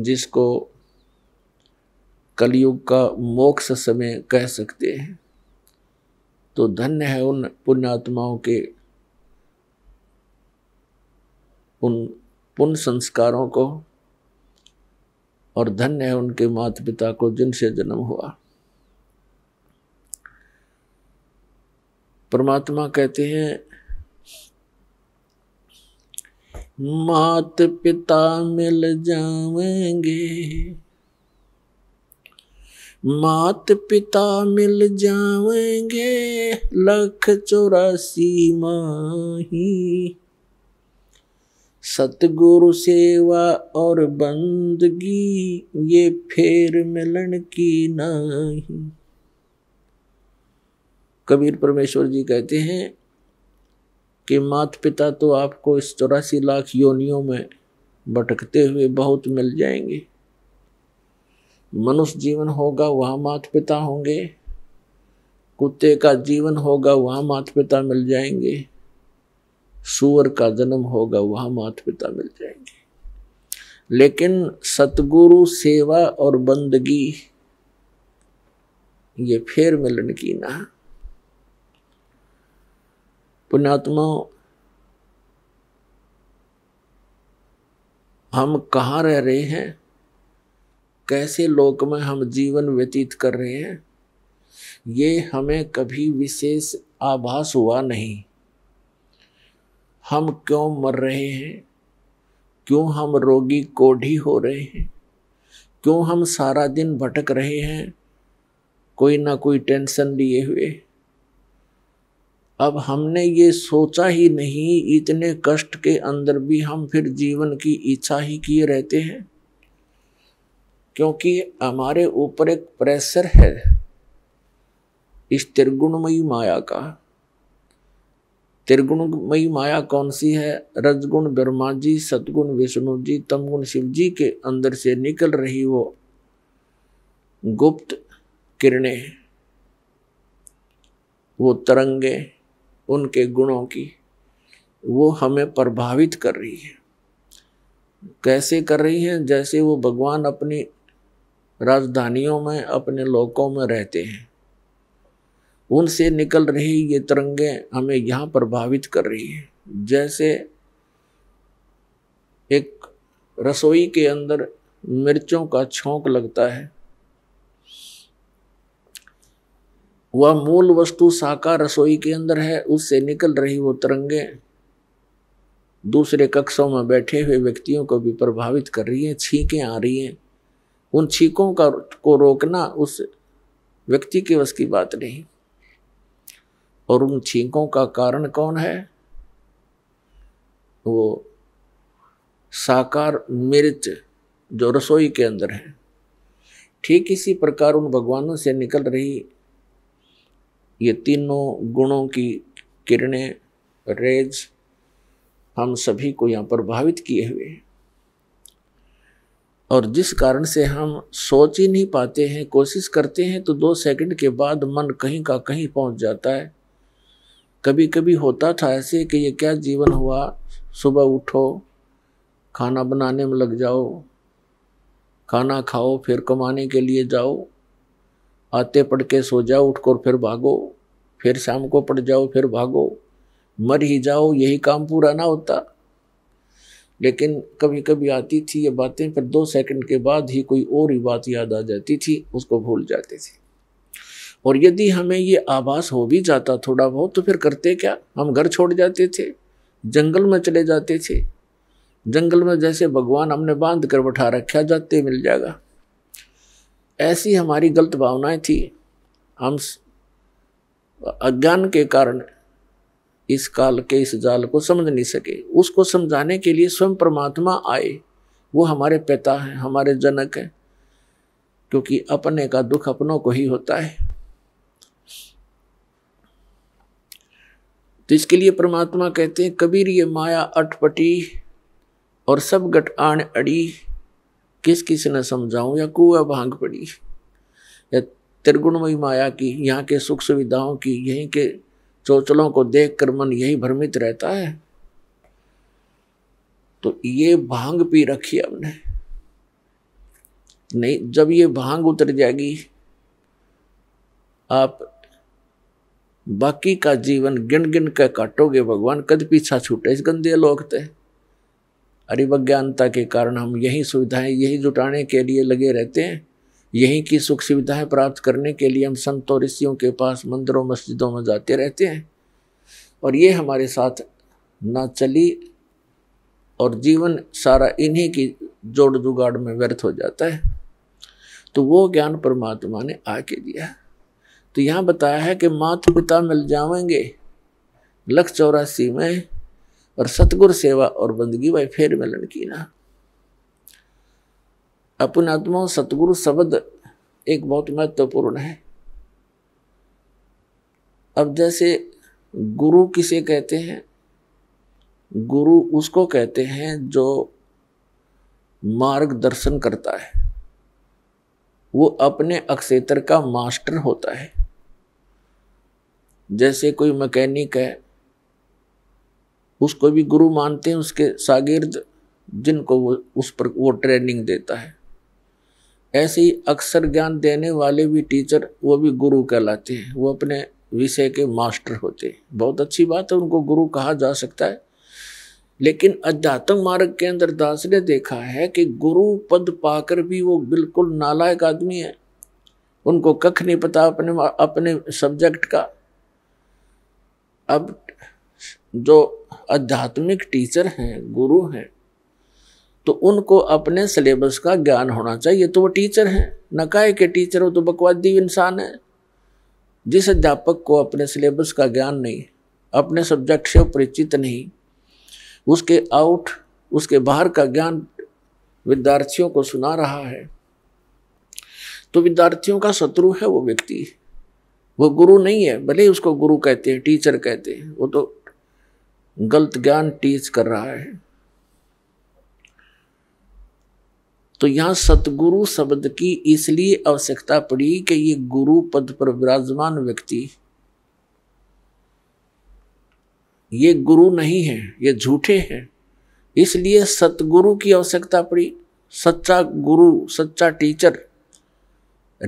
जिसको कलयुग का मोक्ष समय कह सकते हैं तो धन्य है उन पुण्यात्माओं के उन पुण्य संस्कारों को और धन्य है उनके माता पिता को जिनसे जन्म हुआ परमात्मा कहते हैं मात पिता मिल जाएंगे मात पिता मिल जाएंगे लख चौरासी माही सतगुरु सेवा और बंदगी ये फेर मिलन की नहीं कबीर परमेश्वर जी कहते हैं कि मात पिता तो आपको इस चौरासी लाख योनियों में भटकते हुए बहुत मिल जाएंगे मनुष्य जीवन होगा वहाँ मात पिता होंगे कुत्ते का जीवन होगा वहाँ मात पिता मिल जाएंगे सुअर का जन्म होगा वहाँ माता पिता मिल जाएंगे लेकिन सतगुरु सेवा और बंदगी ये फेर मिलन की ना पुणात्मा हम कहाँ रह रहे हैं कैसे लोक में हम जीवन व्यतीत कर रहे हैं ये हमें कभी विशेष आभास हुआ नहीं हम क्यों मर रहे हैं क्यों हम रोगी कोढ़ी हो रहे हैं क्यों हम सारा दिन भटक रहे हैं कोई ना कोई टेंशन लिए हुए अब हमने ये सोचा ही नहीं इतने कष्ट के अंदर भी हम फिर जीवन की इच्छा ही किए रहते हैं क्योंकि हमारे ऊपर एक प्रेशर है इस त्रिगुणमयी माया का त्रिगुणमयी माया कौन सी है रजगुण ब्रह्मा जी सतगुण विष्णु जी तमगुण शिव जी के अंदर से निकल रही वो गुप्त किरणें वो तरंगे उनके गुणों की वो हमें प्रभावित कर रही है कैसे कर रही हैं जैसे वो भगवान अपनी राजधानियों में अपने लोकों में रहते हैं उनसे निकल रही ये तरंगे हमें यहाँ प्रभावित कर रही है जैसे एक रसोई के अंदर मिर्चों का छोंक लगता है वह मूल वस्तु साका रसोई के अंदर है उससे निकल रही वो तरंगे दूसरे कक्षों में बैठे हुए व्यक्तियों को भी प्रभावित कर रही हैं छींकें आ रही हैं उन छींकों का को रोकना उस व्यक्ति के वश की बात नहीं और उन छींकों का कारण कौन है वो साकार मिर्च जो रसोई के अंदर है ठीक इसी प्रकार उन भगवानों से निकल रही ये तीनों गुणों की किरणें रेज हम सभी को यहाँ प्रभावित किए हुए हैं और जिस कारण से हम सोच ही नहीं पाते हैं कोशिश करते हैं तो दो सेकंड के बाद मन कहीं का कहीं पहुँच जाता है कभी कभी होता था ऐसे कि ये क्या जीवन हुआ सुबह उठो खाना बनाने में लग जाओ खाना खाओ फिर कमाने के लिए जाओ आते पड़ के सो जाओ उठकर फिर भागो फिर शाम को पड़ जाओ फिर भागो मर ही जाओ यही काम पूरा ना होता लेकिन कभी कभी आती थी ये बातें फिर दो सेकंड के बाद ही कोई और ही बात याद आ जाती थी उसको भूल जाते थे और यदि हमें ये आभास हो भी जाता थोड़ा बहुत तो फिर करते क्या हम घर छोड़ जाते थे जंगल में चले जाते थे जंगल में जैसे भगवान हमने बांध कर बैठा रखा जाते मिल जाएगा ऐसी हमारी गलत भावनाएं थी हम अज्ञान के कारण इस काल के इस जाल को समझ नहीं सके उसको समझाने के लिए स्वयं परमात्मा आए वो हमारे पिता हैं हमारे जनक हैं क्योंकि अपने का दुख अपनों को ही होता है तो इसके लिए परमात्मा कहते हैं कबीर ये माया अटपटी और सब गट आण अड़ी किस किस न समझाऊं या कुआ भांग पड़ी या त्रिगुणमयी माया की यहाँ के सुख सुविधाओं की यहीं के चौचलों को देख कर मन यही भ्रमित रहता है तो ये भांग पी रखी हमने नहीं जब ये भांग उतर जाएगी आप बाकी का जीवन गिन गिन के काटोगे भगवान कद पीछा छूटे इस गंदे लोकते अरिवज्ञानता के कारण हम यही सुविधाएं यही जुटाने के लिए लगे रहते हैं यहीं की सुख सुविधाएं प्राप्त करने के लिए हम संत और ऋषियों के पास मंदिरों मस्जिदों में जाते रहते हैं और ये हमारे साथ ना चली और जीवन सारा इन्हीं की जोड़ जुगाड़ में व्यर्थ हो जाता है तो वो ज्ञान परमात्मा ने आके दिया है तो यहाँ बताया है कि माता पिता मिल जाएंगे लख चौरासी में और सतगुर सेवा और बंदगी भाई फिर मिलन की ना अपन आत्मा सतगुरु शब्द एक बहुत महत्वपूर्ण है अब जैसे गुरु किसे कहते हैं गुरु उसको कहते हैं जो मार्गदर्शन करता है वो अपने अक्षेत्र का मास्टर होता है जैसे कोई मैकेनिक है उसको भी गुरु मानते हैं उसके शागिर्द जिनको वो उस पर वो ट्रेनिंग देता है ऐसे ही अक्सर ज्ञान देने वाले भी टीचर वो भी गुरु कहलाते हैं वो अपने विषय के मास्टर होते हैं बहुत अच्छी बात है उनको गुरु कहा जा सकता है लेकिन अध्यात्म मार्ग के अंदर दास ने देखा है कि गुरु पद पाकर भी वो बिल्कुल नालायक आदमी है उनको कख नहीं पता अपने अपने सब्जेक्ट का अब जो आध्यात्मिक टीचर हैं गुरु हैं तो उनको अपने सिलेबस का ज्ञान होना चाहिए तो वो टीचर हैं नकाय के टीचर हो तो बकवादी इंसान है जिस अध्यापक को अपने सिलेबस का ज्ञान नहीं अपने सब्जेक्ट से परिचित नहीं उसके आउट उसके बाहर का ज्ञान विद्यार्थियों को सुना रहा है तो विद्यार्थियों का शत्रु है वो व्यक्ति वो गुरु नहीं है भले ही उसको गुरु कहते हैं टीचर कहते हैं वो तो गलत ज्ञान टीच कर रहा है तो यहां सतगुरु शब्द की इसलिए आवश्यकता पड़ी कि ये गुरु पद पर विराजमान व्यक्ति ये गुरु नहीं है ये झूठे हैं इसलिए सतगुरु की आवश्यकता पड़ी सच्चा गुरु सच्चा टीचर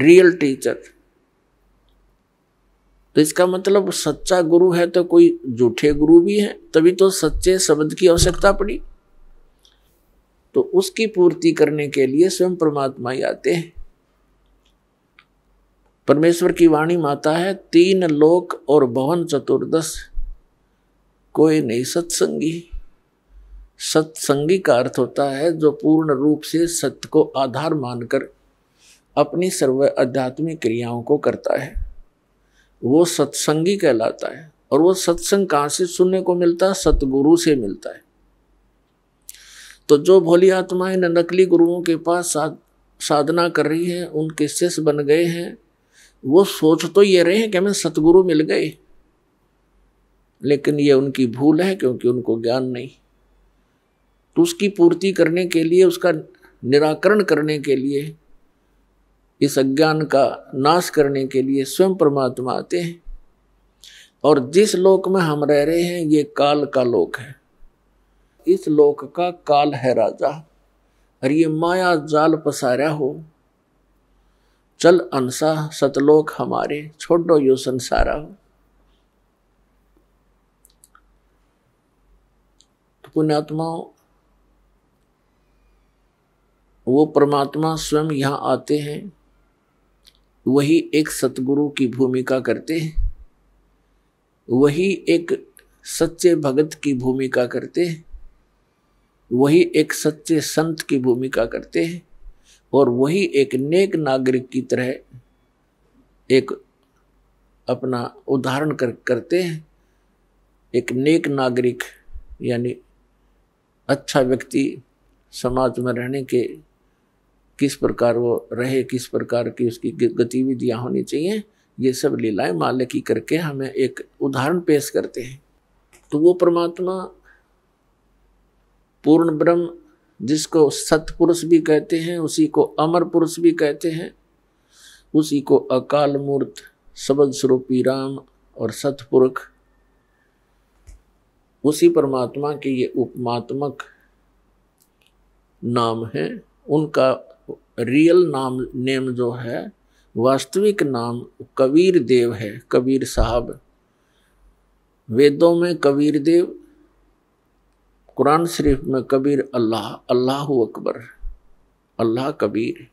रियल टीचर तो इसका मतलब सच्चा गुरु है तो कोई झूठे गुरु भी है तभी तो सच्चे शब्द की आवश्यकता पड़ी तो उसकी पूर्ति करने के लिए स्वयं परमात्मा ही आते हैं परमेश्वर की वाणी माता है तीन लोक और भवन चतुर्दश कोई नहीं सत्संगी सत्संगी का अर्थ होता है जो पूर्ण रूप से सत्य को आधार मानकर अपनी सर्व आध्यात्मिक क्रियाओं को करता है वो सत्संगी कहलाता है और वो सत्संग कहाँ से सुनने को मिलता है सतगुरु से मिलता है तो जो भोली आत्माएं नकली गुरुओं के पास साध, साधना कर रही हैं उनके शिष्य बन गए हैं वो सोच तो ये रहे हैं कि हमें सतगुरु मिल गए लेकिन ये उनकी भूल है क्योंकि उनको ज्ञान नहीं तो उसकी पूर्ति करने के लिए उसका निराकरण करने के लिए इस अज्ञान का नाश करने के लिए स्वयं परमात्मा आते हैं और जिस लोक में हम रह रहे हैं ये काल का लोक है इस लोक का काल है राजा और ये माया जाल पसारा हो चल अनसा सतलोक हमारे छोड़ो यो संसारा हो तो पुण्यात्माओं वो परमात्मा स्वयं यहाँ आते हैं वही एक सतगुरु की भूमिका करते हैं वही एक सच्चे भगत की भूमिका करते हैं वही एक सच्चे संत की भूमिका करते हैं और वही एक नेक नागरिक की तरह एक अपना उदाहरण कर करते हैं एक नेक नागरिक यानी अच्छा व्यक्ति समाज में रहने के किस प्रकार वो रहे किस प्रकार की उसकी गतिविधियाँ होनी चाहिए ये सब लीलाएं मालिकी करके हमें एक उदाहरण पेश करते हैं तो वो परमात्मा पूर्ण ब्रह्म जिसको सतपुरुष भी कहते हैं उसी को अमर पुरुष भी कहते हैं उसी को अकाल मूर्त सबल स्वरूपी राम और सतपुरुष उसी परमात्मा के ये उपमात्मक नाम है उनका रियल नाम नेम जो है वास्तविक नाम कबीर देव है कबीर साहब वेदों में कबीर देव कुरान शरीफ में कबीर अल्लाह अल्लाह अकबर अल्लाह कबीर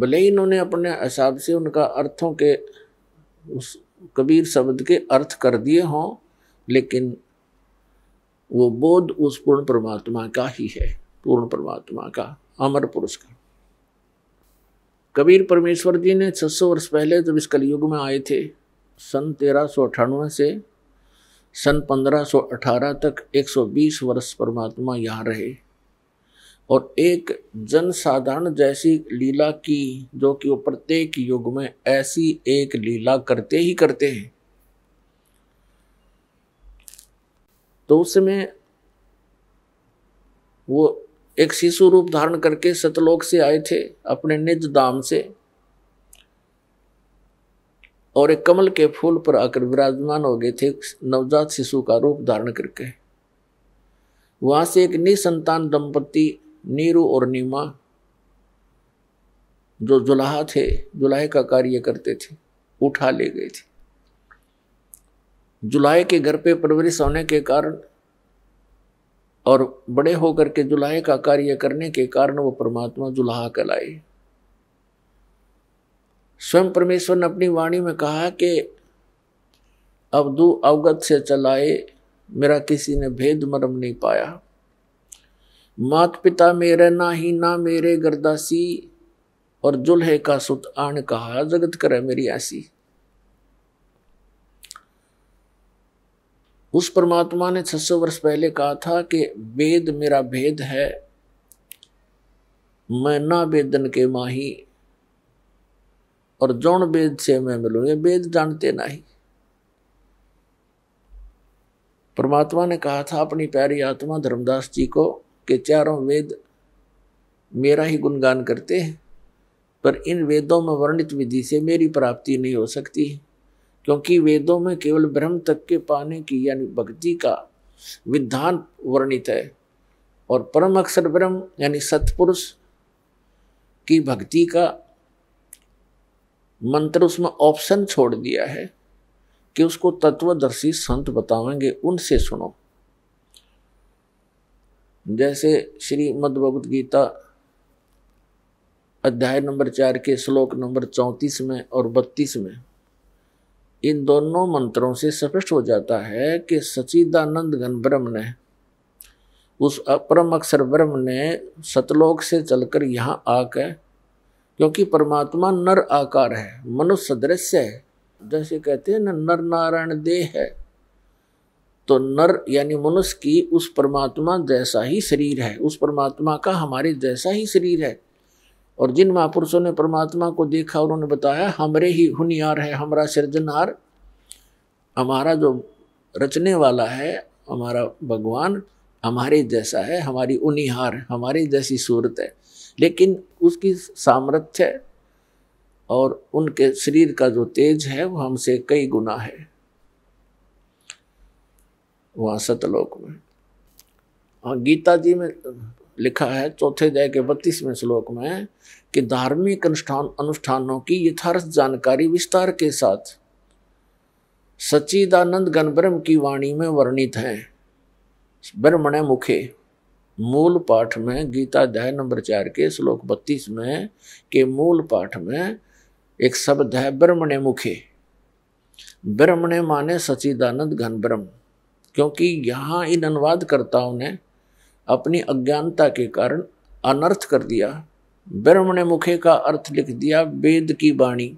भले ही इन्होंने अपने हिसाब से उनका अर्थों के उस कबीर शब्द के अर्थ कर दिए हों लेकिन वो बोध उस पूर्ण परमात्मा का ही है पूर्ण परमात्मा का अमर पुरस्कार कबीर परमेश्वर जी ने 600 वर्ष पहले जब इस कलयुग में आए थे सन तेरह से सन 1518 तक 120 वर्ष परमात्मा यहाँ रहे और एक जन साधारण जैसी लीला की जो कि वो प्रत्येक युग में ऐसी एक लीला करते ही करते हैं तो उस समय वो एक शिशु रूप धारण करके सतलोक से आए थे अपने निज दाम से और एक कमल के फूल पर आकर विराजमान हो गए थे नवजात शिशु का रूप धारण करके वहां से एक निसंतान दंपति नीरू और नीमा जो जुलाहा थे जुलाहे का कार्य करते थे उठा ले गए थे जुलाहे के घर पे परवरिश होने के कारण और बड़े होकर के जुलाहे का कार्य करने के कारण वो परमात्मा जुलाहा कहलाए स्वयं परमेश्वर ने अपनी वाणी में कहा कि अब दू अवगत से चलाए मेरा किसी ने भेद मरम नहीं पाया मात पिता मेरे ना ही ना मेरे गर्दासी और जुल्हे का सुत आन कहा जगत करे मेरी ऐसी उस परमात्मा ने 600 वर्ष पहले कहा था कि वेद मेरा भेद है मैं ना वेदन के माही और जौन वेद से मैं मिलूँ ये वेद जानते नहीं परमात्मा ने कहा था अपनी प्यारी आत्मा धर्मदास जी को कि चारों वेद मेरा ही गुणगान करते हैं पर इन वेदों में वर्णित विधि से मेरी प्राप्ति नहीं हो सकती है क्योंकि वेदों में केवल ब्रह्म तक के पाने की यानी भक्ति का विधान वर्णित है और परम अक्षर ब्रह्म यानी सत्पुरुष की भक्ति का मंत्र उसमें ऑप्शन छोड़ दिया है कि उसको तत्वदर्शी संत बतावेंगे उनसे सुनो जैसे श्री मद्भगवत गीता अध्याय नंबर चार के श्लोक नंबर चौंतीस में और बत्तीस में इन दोनों मंत्रों से स्पष्ट हो जाता है कि सचिदानंद घन ब्रह्म ने उस अपरम अक्षर ब्रह्म ने सतलोक से चलकर यहाँ आकर क्योंकि परमात्मा नर आकार है मनुष्य सदृश्य है जैसे कहते हैं ना नर नारायण देह है तो नर यानी मनुष्य की उस परमात्मा जैसा ही शरीर है उस परमात्मा का हमारे जैसा ही शरीर है और जिन महापुरुषों ने परमात्मा को देखा उन्होंने बताया हमरे ही हुनियार है हमारा सृजनहार हमारा जो रचने वाला है हमारा भगवान हमारे जैसा है हमारी उनिहार हमारे जैसी सूरत है लेकिन उसकी सामर्थ्य और उनके शरीर का जो तेज है वो हमसे कई गुना है वहाँ सतलोक में हाँ, गीता जी में लिखा है चौथे जय के बत्तीसवें श्लोक में कि धार्मिक अनुष्ठान अनुष्ठानों की यथार्थ जानकारी विस्तार के साथ सच्चिदानंद गणब्रह्म की वाणी में वर्णित है ब्रह्मण मुखे मूल पाठ में गीता अध्याय नंबर चार के श्लोक बत्तीस में के मूल पाठ में एक शब्द है ब्रह्मण मुखे ब्रह्मण माने सचिदानंद घन ब्रह्म क्योंकि यहाँ इन अनुवादकर्ताओं ने अपनी अज्ञानता के कारण अनर्थ कर दिया ब्रह्म ने मुखे का अर्थ लिख दिया वेद की वाणी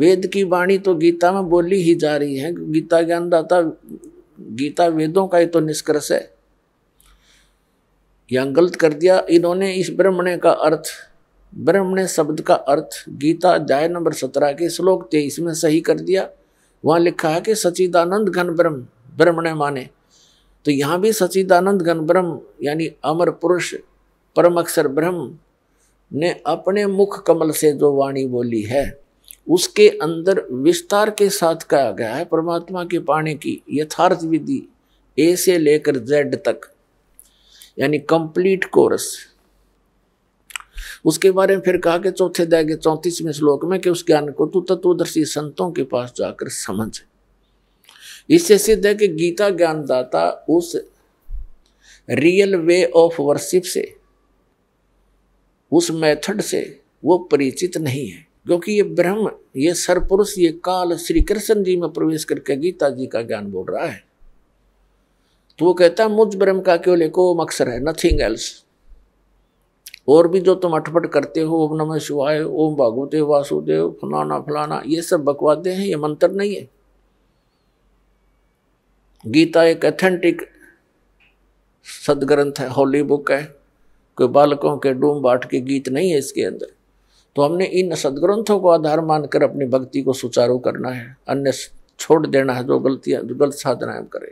वेद की वाणी तो गीता में बोली ही जा रही है गीता ज्ञानदाता गीता वेदों का ही तो निष्कर्ष है या गलत कर दिया इन्होंने इस ब्रह्मणे का अर्थ ब्रह्मणे शब्द का अर्थ गीता अध्याय नंबर सत्रह के श्लोक तेईस में सही कर दिया वहाँ लिखा है कि सचिदानंद घन ब्रह्म ब्रह्मणे माने तो यहाँ भी सचिदानंद घन ब्रह्म यानी अमर पुरुष परम अक्षर ब्रह्म ने अपने मुख कमल से जो वाणी बोली है उसके अंदर विस्तार के साथ कहा गया है परमात्मा के पाने की यथार्थ विधि ए से लेकर जेड तक यानी कंप्लीट कोर्स उसके बारे में फिर कहा कि चौथे अध्याय के चौंतीसवें श्लोक में कि उस ज्ञान को तू तत्वदर्शी संतों के पास जाकर समझ इससे सिद्ध है कि गीता ज्ञानदाता उस रियल वे ऑफ वर्शिप से उस मेथड से वो परिचित नहीं है क्योंकि ये ब्रह्म ये सरपुरुष ये काल श्री कृष्ण जी में प्रवेश करके गीता जी का ज्ञान बोल रहा है तो वो कहता है मुझ ब्रह्म का केवल एक ओम अक्षर है नथिंग एल्स और भी जो तुम अटपट करते हो ओम नमः शिवाय ओम भागवते वासुदेव फलाना फलाना ये सब बकवादे हैं ये मंत्र नहीं है गीता एक अथेंटिक सदग्रंथ है होली बुक है कोई बालकों के डूम बाट के गीत नहीं है इसके अंदर तो हमने इन सदग्रंथों को आधार मानकर अपनी भक्ति को सुचारू करना है अन्य छोड़ देना है जो गलतियाँ गलत साधना हम करें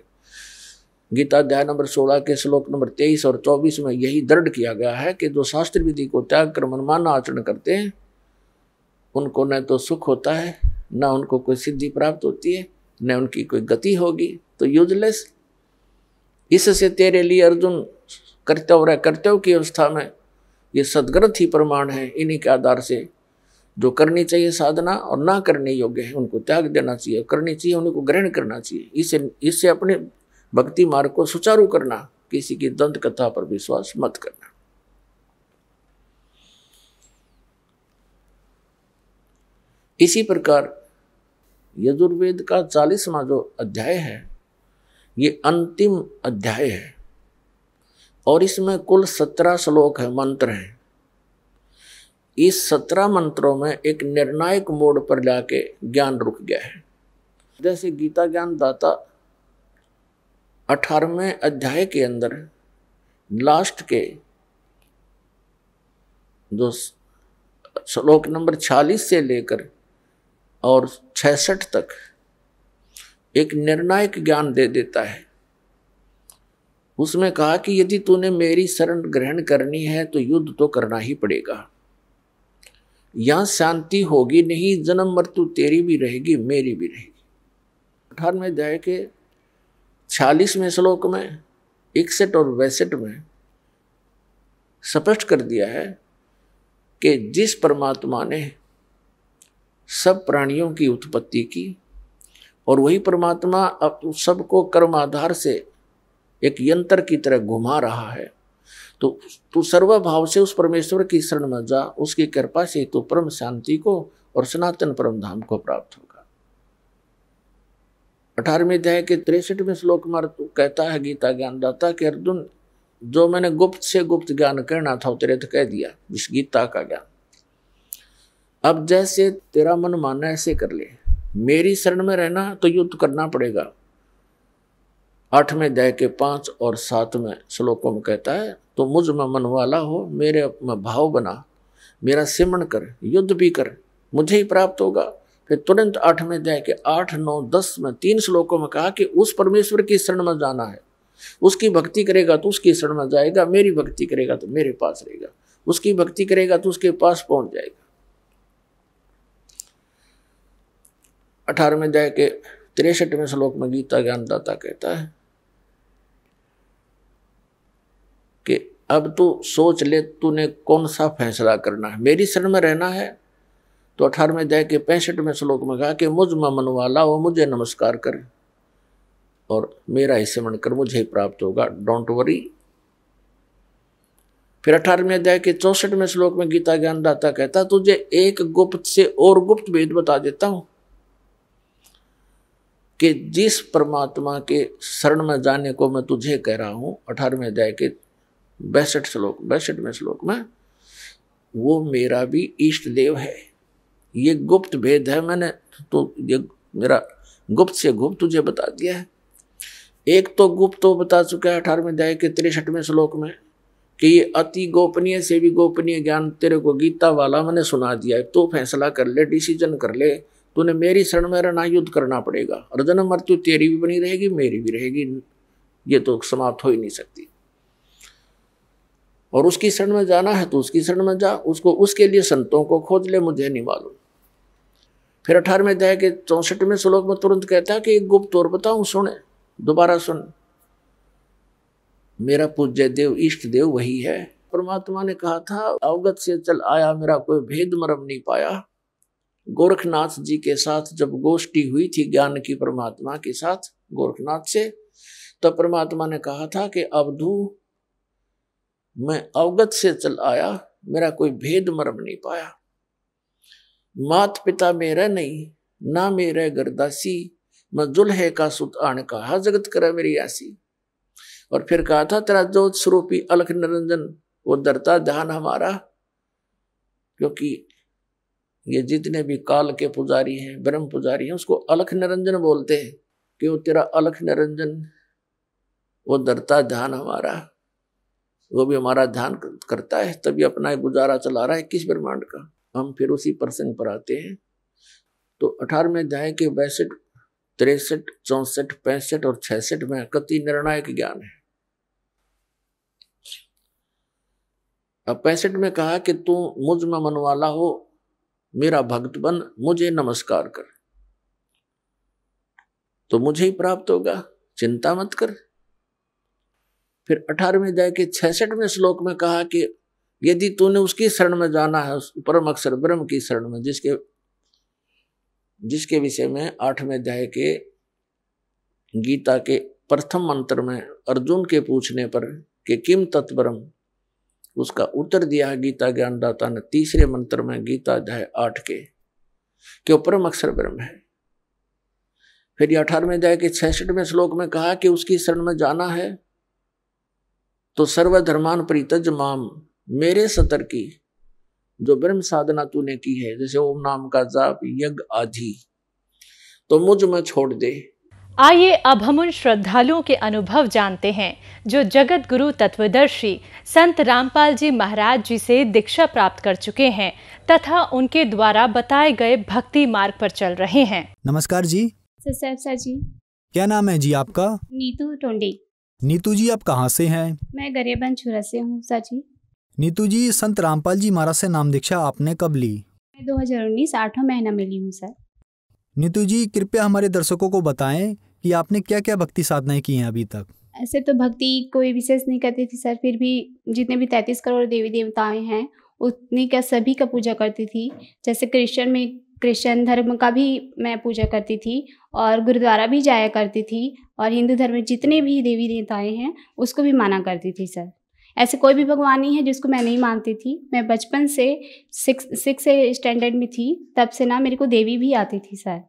गीता अध्याय नंबर 16 के श्लोक नंबर तेईस और चौबीस में यही दृढ़ किया गया है कि जो शास्त्र विधि को त्याग कर मनमाना आचरण करते हैं उनको न तो सुख होता है न उनको कोई सिद्धि प्राप्त होती है न उनकी कोई गति होगी तो यूजलेस इससे तेरे लिए अर्जुन कर्तव्य और कर्तव्य की अवस्था में ये सदग्रंथ ही प्रमाण है इन्हीं के आधार से जो करनी चाहिए साधना और ना करने योग्य है उनको त्याग देना चाहिए करनी चाहिए उनको ग्रहण करना चाहिए इससे इससे अपने भक्ति मार्ग को सुचारू करना किसी की दंत कथा पर विश्वास मत करना इसी प्रकार यजुर्वेद का चालीसवा जो अध्याय है ये अंतिम अध्याय है और इसमें कुल सत्रह श्लोक हैं मंत्र हैं इस सत्रह मंत्रों में एक निर्णायक मोड पर जाके ज्ञान रुक गया है जैसे गीता ज्ञान दाता अठारहवें अध्याय के अंदर लास्ट के जो श्लोक नंबर छियालीस से लेकर और छसठ तक एक निर्णायक ज्ञान दे देता है उसमें कहा कि यदि तूने मेरी शरण ग्रहण करनी है तो युद्ध तो करना ही पड़ेगा यहाँ शांति होगी नहीं जन्म मृत्यु तेरी भी रहेगी मेरी भी रहेगी अठारहवें अध्याय के छियालीसवें श्लोक में इकसठ और बैसठ में स्पष्ट कर दिया है कि जिस परमात्मा ने सब प्राणियों की उत्पत्ति की और वही परमात्मा अब सबको कर्म आधार से एक यंत्र की तरह घुमा रहा है तो तू सर्वभाव से उस परमेश्वर की शरण में जा उसकी कृपा से तू परम शांति को और सनातन परम धाम को प्राप्त होगा अठारहवीं अध्याय के तिरसठवें श्लोक में कहता है गीता ज्ञानदाता के अर्जुन जो मैंने गुप्त से गुप्त ज्ञान करना था तेरे तो कह दिया इस गीता का ज्ञान अब जैसे तेरा मन मानना ऐसे कर ले मेरी शरण में रहना तो युद्ध करना पड़ेगा आठवें दया के पांच और सातवें श्लोकों में कहता है तो मुझ में मन वाला हो मेरे में भाव बना मेरा सिमरण कर युद्ध भी कर मुझे ही प्राप्त होगा फिर तुरंत आठवें दया के आठ नौ दस में तीन श्लोकों में कहा कि उस परमेश्वर की शरण में जाना है उसकी भक्ति करेगा तो उसकी शरण में जाएगा मेरी भक्ति करेगा तो मेरे पास रहेगा उसकी भक्ति करेगा तो उसके पास पहुंच जाएगा अठारहवें अध्याय के तिरसठवें श्लोक में गीता ज्ञानदाता कहता है कि अब तो सोच ले तूने कौन सा फैसला करना है मेरी शरण में रहना है तो अठारहवें अध्याय के पैंसठवें श्लोक में कहा कि मुझ ममन वाला वो मुझे नमस्कार करे और मेरा ही स्मरण कर मुझे ही प्राप्त होगा डोंट वरी फिर अठारहवें अध्याय के चौसठवें श्लोक में गीता ज्ञानदाता कहता तुझे एक गुप्त से और गुप्त भेद बता देता हूं कि जिस परमात्मा के शरण में जाने को मैं तुझे कह रहा हूं अठारहवें अध्याय के बैसठ श्लोक बैसठवें श्लोक में वो मेरा भी इष्ट देव है ये गुप्त भेद है मैंने तो ये मेरा गुप्त से गुप्त तुझे बता दिया है एक तो गुप्त तो बता चुका है अठारहवें अध्याय के तिरसठवें श्लोक में कि ये अति गोपनीय से भी गोपनीय ज्ञान तेरे को गीता वाला मैंने सुना दिया है तो फैसला कर ले डिसीजन कर ले तूने मेरी शरण में रहना युद्ध करना पड़ेगा और जन्म मृत्यु तेरी भी बनी रहेगी मेरी भी रहेगी ये तो समाप्त हो ही नहीं सकती और उसकी शरण में जाना है तो उसकी शरण में जा उसको उसके लिए संतों को खोज ले मुझे नहीं मालूम फिर अठारहवें अध्याय के चौंसठवें श्लोक में तुरंत कहता है कि एक गुप्त और बताऊं सुने दोबारा सुन मेरा पूज्य देव इष्ट देव वही है परमात्मा ने कहा था अवगत से चल आया मेरा कोई भेद मरम नहीं पाया गोरखनाथ जी के साथ जब गोष्ठी हुई थी ज्ञान की परमात्मा के साथ गोरखनाथ से तब परमात्मा ने कहा था कि अवधू मैं अवगत से चल आया मेरा कोई भेद मरम नहीं पाया मात पिता मेरा नहीं ना मेरा गर्दासी मैं जुल्हे का सुत आण कहा जगत करा मेरी आसी और फिर कहा था तेरा जो स्वरूपी अलख निरंजन वो दरता ध्यान हमारा क्योंकि ये जितने भी काल के पुजारी हैं ब्रह्म पुजारी हैं उसको अलख निरंजन बोलते हैं कि वो तेरा अलख निरंजन वो दरता ध्यान हमारा वो भी हमारा ध्यान करता है तभी अपना गुजारा चला रहा है किस ब्रह्मांड का हम फिर उसी प्रसंग पर आते हैं तो अठारहवें अध्याय के बैसठ तिरसठ चौसठ पैंसठ और छसठ में कति निर्णायक ज्ञान है अब पैंसठ में कहा कि तू मुझ में मनवाला हो मेरा भक्त बन मुझे नमस्कार कर तो मुझे ही प्राप्त होगा चिंता मत कर फिर अठारहवीं अध्याय के छसठवें श्लोक में कहा कि यदि तूने उसकी शरण में जाना है उस परम अक्षर ब्रह्म की शरण में जिसके जिसके विषय में आठवें अध्याय के गीता के प्रथम मंत्र में अर्जुन के पूछने पर कि किम तत्परम उसका उत्तर दिया है गीता ज्ञानदाता ने तीसरे मंत्र में गीता अध्याय आठ के कि वो परम अक्षर ब्रह्म है फिर अठारहवें अध्याय के छठवें श्लोक में कहा कि उसकी शरण में जाना है तो सर्वधर्मान प्रीतज माम मेरे सतर की जो ब्रह्म साधना तूने की है जैसे ओम नाम का जाप यज्ञ आदि तो मुझ में छोड़ दे आइए अब हम उन श्रद्धालुओं के अनुभव जानते हैं जो जगत गुरु तत्वदर्शी संत रामपाल जी महाराज जी से दीक्षा प्राप्त कर चुके हैं तथा उनके द्वारा बताए गए भक्ति मार्ग पर चल रहे हैं नमस्कार जी सर जी क्या नाम है जी आपका नीतू टोंडे नीतू जी आप कहाँ से हैं मैं गरेबन छुरा से हूँ साची नीतू जी संत रामपाल जी महाराज से नाम दीक्षा आपने कब ली मैं दो हजार उन्नीस आठवा महीना में ली हूँ सर नीतू जी कृपया हमारे दर्शकों को बताएं कि आपने क्या क्या भक्ति साधनाएं की हैं अभी तक ऐसे तो भक्ति कोई विशेष नहीं करती थी सर फिर भी जितने भी तैतीस करोड़ देवी देवताएं हैं उतनी का सभी का पूजा करती थी जैसे क्रिश्चियन में क्रिश्चियन धर्म का भी मैं पूजा करती थी और गुरुद्वारा भी जाया करती थी और हिंदू धर्म में जितने भी देवी देवताएं हैं उसको भी माना करती थी सर ऐसे कोई भी भगवान नहीं है जिसको मैं नहीं मानती थी मैं बचपन से सिक्स सिक्स स्टैंडर्ड में थी तब से ना मेरे को देवी भी आती थी सर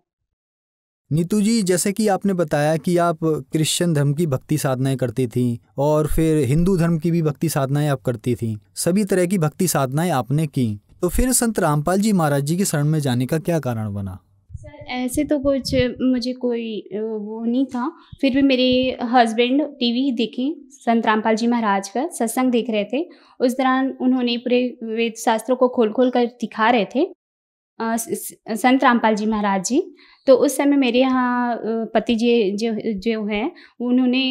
नीतू जी जैसे कि आपने बताया कि आप क्रिश्चियन धर्म की भक्ति साधनाएं करती थीं और फिर हिंदू धर्म की भी भक्ति साधनाएं आप करती थीं सभी तरह की भक्ति साधनाएं आपने की तो फिर संत रामपाल जी महाराज जी के शरण में जाने का क्या कारण बना ऐसे तो कुछ मुझे कोई वो नहीं था फिर भी मेरे हस्बैंड टीवी देखे संत रामपाल जी महाराज का सत्संग देख रहे थे उस दौरान उन्होंने पूरे वेद शास्त्रों को खोल खोल कर दिखा रहे थे संत रामपाल जी महाराज जी तो उस समय मेरे यहाँ पति जी जो जो हैं उन्होंने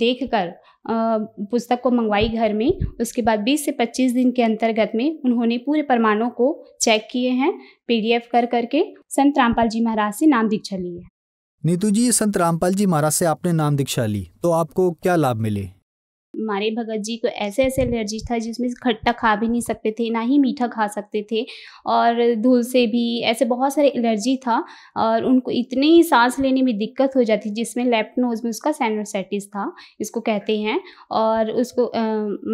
देख कर पुस्तक को मंगवाई घर में उसके बाद 20 से 25 दिन के अंतर्गत में उन्होंने पूरे प्रमाणों को चेक किए हैं पीडीएफ कर करके संत रामपाल जी महाराज से नाम दीक्षा ली है नीतू जी संत रामपाल जी महाराज से आपने नाम दीक्षा ली तो आपको क्या लाभ मिले हमारे भगत जी को ऐसे ऐसे एलर्जी था जिसमें खट्टा खा भी नहीं सकते थे ना ही मीठा खा सकते थे और धूल से भी ऐसे बहुत सारे एलर्जी था और उनको इतनी सांस लेने में दिक्कत हो जाती जिसमें लेफ्ट नोज में उसका सैनोसाइटिस था इसको कहते हैं और उसको आ,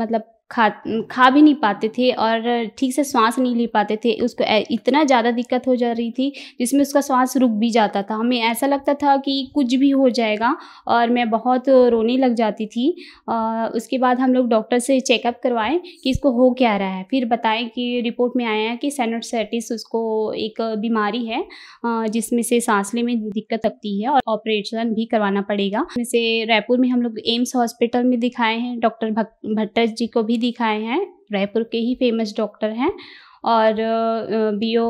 मतलब खा खा भी नहीं पाते थे और ठीक से सांस नहीं ले पाते थे उसको इतना ज़्यादा दिक्कत हो जा रही थी जिसमें उसका सांस रुक भी जाता था हमें ऐसा लगता था कि कुछ भी हो जाएगा और मैं बहुत रोने लग जाती थी उसके बाद हम लोग डॉक्टर से चेकअप करवाएं कि इसको हो क्या रहा है फिर बताएं कि रिपोर्ट में आया है कि सैनोसाइटिस उसको एक बीमारी है जिसमें से सांस ले में दिक्कत लगती है और ऑपरेशन भी करवाना पड़ेगा जैसे रायपुर में हम लोग एम्स हॉस्पिटल में दिखाए हैं डॉक्टर भट्टर जी को भी ही दिखाए हैं रायपुर के ही फेमस डॉक्टर हैं और बीओ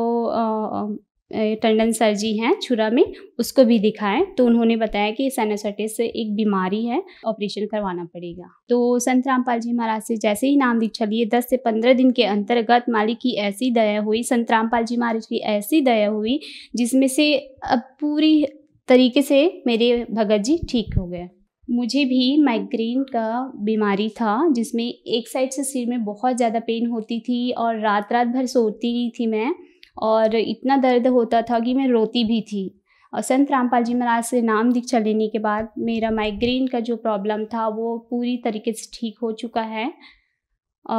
टंडन सर जी हैं छुरा में उसको भी दिखाएं तो उन्होंने बताया कि सैनोसाइटिस एक बीमारी है ऑपरेशन करवाना पड़ेगा तो संत रामपाल जी महाराज से जैसे ही नाम दी लिए दस से पंद्रह दिन के अंतर्गत मालिक की ऐसी दया हुई संत रामपाल जी महाराज की ऐसी दया हुई जिसमें से अब पूरी तरीके से मेरे भगत जी ठीक हो गए मुझे भी माइग्रेन का बीमारी था जिसमें एक साइड से सिर में बहुत ज़्यादा पेन होती थी और रात रात भर सोती नहीं थी मैं और इतना दर्द होता था कि मैं रोती भी थी और संत रामपाल जी महाराज से नाम दीक्षा लेने के बाद मेरा माइग्रेन का जो प्रॉब्लम था वो पूरी तरीके से ठीक हो चुका है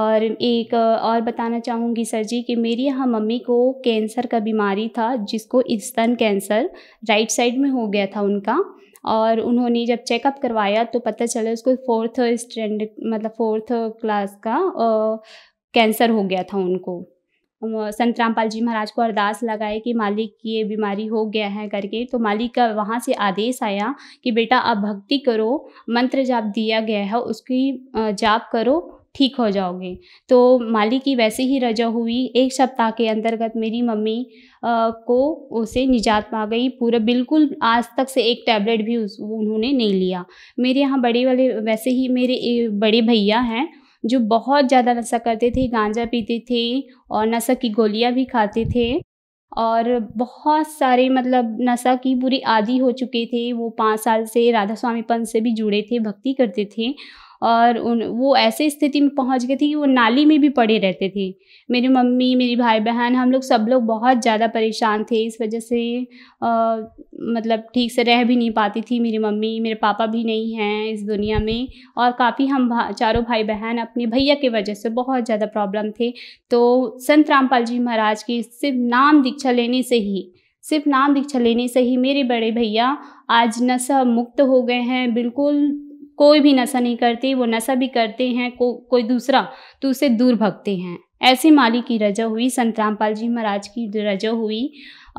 और एक और बताना चाहूँगी सर जी कि मेरी यहाँ मम्मी को कैंसर का बीमारी था जिसको स्तन कैंसर राइट साइड में हो गया था उनका और उन्होंने जब चेकअप करवाया तो पता चला उसको फोर्थ स्टैंड मतलब फोर्थ क्लास का कैंसर हो गया था उनको संत रामपाल जी महाराज को अरदास लगाए कि मालिक ये बीमारी हो गया है करके तो मालिक का वहाँ से आदेश आया कि बेटा आप भक्ति करो मंत्र जाप दिया गया है उसकी जाप करो ठीक हो जाओगे तो माली की वैसे ही रजा हुई एक सप्ताह के अंतर्गत मेरी मम्मी आ, को उसे निजात पा गई पूरा बिल्कुल आज तक से एक टैबलेट भी उस उन्होंने नहीं लिया मेरे यहाँ बड़े वाले वैसे ही मेरे बड़े भैया हैं जो बहुत ज़्यादा नशा करते थे गांजा पीते थे और नशा की गोलियाँ भी खाते थे और बहुत सारे मतलब नशा की बुरी आदि हो चुके थे वो पाँच साल से राधा स्वामी पंथ से भी जुड़े थे भक्ति करते थे और उन वो ऐसे स्थिति में पहुंच गए थे कि वो नाली में भी पड़े रहते थे मेरी मम्मी मेरी भाई बहन हम लोग सब लोग बहुत ज़्यादा परेशान थे इस वजह से आ, मतलब ठीक से रह भी नहीं पाती थी मेरी मम्मी मेरे पापा भी नहीं हैं इस दुनिया में और काफ़ी हम भा, चारों भाई बहन अपने भैया के वजह से बहुत ज़्यादा प्रॉब्लम थे तो संत रामपाल जी महाराज की सिर्फ नाम दीक्षा लेने से ही सिर्फ नाम दीक्षा लेने से ही मेरे बड़े भैया आज नशा मुक्त हो गए हैं बिल्कुल कोई भी नशा नहीं करते वो नशा भी करते हैं को, कोई दूसरा तो उसे दूर भगते हैं ऐसे माली की रजा हुई संत रामपाल जी महाराज की रजा हुई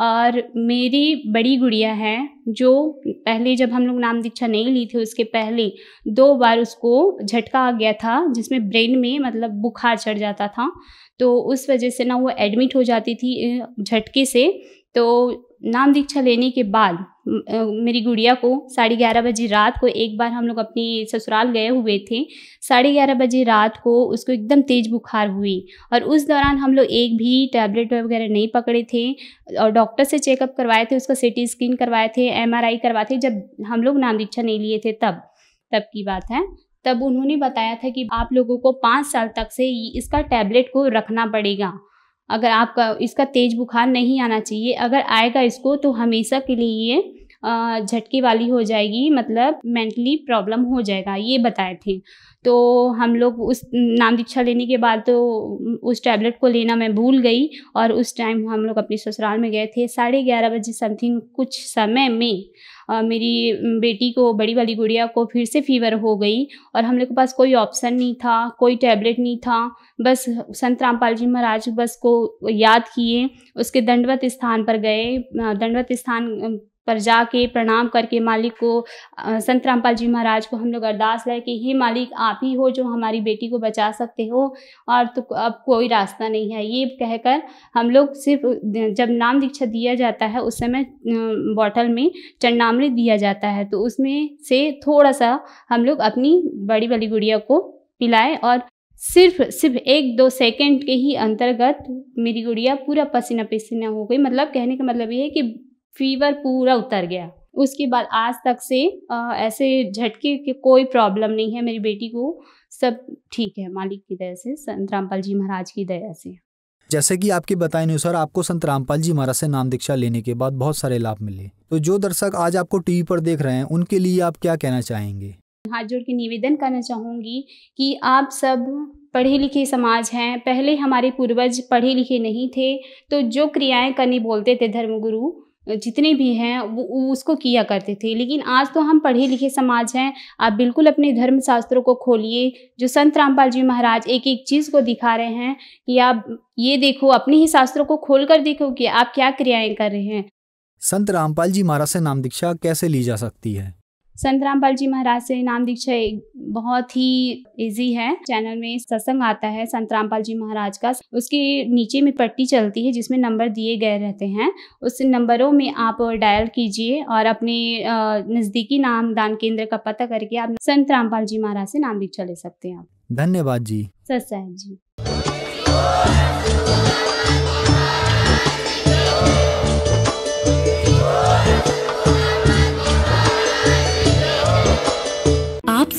और मेरी बड़ी गुड़िया है जो पहले जब हम लोग नाम दीक्षा नहीं ली थी उसके पहले दो बार उसको झटका आ गया था जिसमें ब्रेन में मतलब बुखार चढ़ जाता था तो उस वजह से ना वो एडमिट हो जाती थी झटके से तो नाम दीक्षा लेने के बाद मेरी गुड़िया को साढ़े ग्यारह बजे रात को एक बार हम लोग अपनी ससुराल गए हुए थे साढ़े ग्यारह बजे रात को उसको एकदम तेज़ बुखार हुई और उस दौरान हम लोग एक भी टैबलेट वगैरह नहीं पकड़े थे और डॉक्टर से चेकअप करवाए थे उसका सिटी स्कैन करवाए थे एमआरआई करवाए थे जब हम लोग नाम दीक्षा नहीं लिए थे तब तब की बात है तब उन्होंने बताया था कि आप लोगों को पाँच साल तक से इसका टैबलेट को रखना पड़ेगा अगर आपका इसका तेज़ बुखार नहीं आना चाहिए अगर आएगा इसको तो हमेशा के लिए ये झटके वाली हो जाएगी मतलब मेंटली प्रॉब्लम हो जाएगा ये बताए थे तो हम लोग उस नाम दीक्षा लेने के बाद तो उस टैबलेट को लेना मैं भूल गई और उस टाइम हम लोग अपने ससुराल में गए थे साढ़े ग्यारह बजे समथिंग कुछ समय में आ, मेरी बेटी को बड़ी वाली गुड़िया को फिर से फीवर हो गई और हम लोग के पास कोई ऑप्शन नहीं था कोई टैबलेट नहीं था बस संत रामपाल जी महाराज बस को याद किए उसके दंडवत स्थान पर गए दंडवत स्थान पर जाके प्रणाम करके मालिक को संत रामपाल जी महाराज को हम लोग अरदास लाए कि हे मालिक आप ही हो जो हमारी बेटी को बचा सकते हो और तो अब कोई रास्ता नहीं है ये कहकर हम लोग सिर्फ जब नाम दीक्षा दिया जाता है उस समय बॉटल में चंडामृत दिया जाता है तो उसमें से थोड़ा सा हम लोग अपनी बड़ी वाली गुड़िया को पिलाए और सिर्फ सिर्फ एक दो सेकंड के ही अंतर्गत मेरी गुड़िया पूरा पसीना पसीना हो गई मतलब कहने का मतलब ये है कि फीवर पूरा उतर गया उसके बाद आज तक से आ, ऐसे झटके के कोई प्रॉब्लम नहीं है मेरी बेटी को सब ठीक है मालिक की दया से संत रामपाल जी महाराज की दया से जैसे कि आपके बताए अनुसार आपको संत रामपाल जी महाराज से नाम दीक्षा लेने के बाद बहुत सारे लाभ मिले तो जो दर्शक आज आपको टीवी पर देख रहे हैं उनके लिए आप क्या कहना चाहेंगे हाथ जोड़ के निवेदन करना चाहूंगी कि आप सब पढ़े लिखे समाज हैं पहले हमारे पूर्वज पढ़े लिखे नहीं थे तो जो क्रियाएं करनी बोलते थे धर्मगुरु जितने भी हैं वो उसको किया करते थे लेकिन आज तो हम पढ़े लिखे समाज हैं आप बिल्कुल अपने धर्म शास्त्रों को खोलिए जो संत रामपाल जी महाराज एक एक चीज़ को दिखा रहे हैं कि आप ये देखो अपने ही शास्त्रों को खोल कर देखो कि आप क्या क्रियाएं कर रहे हैं संत रामपाल जी महाराज से नाम दीक्षा कैसे ली जा सकती है संत रामपाल जी महाराज से नाम दीक्षा बहुत ही इजी है चैनल में सत्संग आता है संत रामपाल जी महाराज का उसके नीचे में पट्टी चलती है जिसमें नंबर दिए गए रहते हैं उस नंबरों में आप डायल कीजिए और अपने नज़दीकी नाम दान केंद्र का पता करके आप संत रामपाल जी महाराज से नाम दीक्षा ले सकते हैं आप धन्यवाद जी Satya ji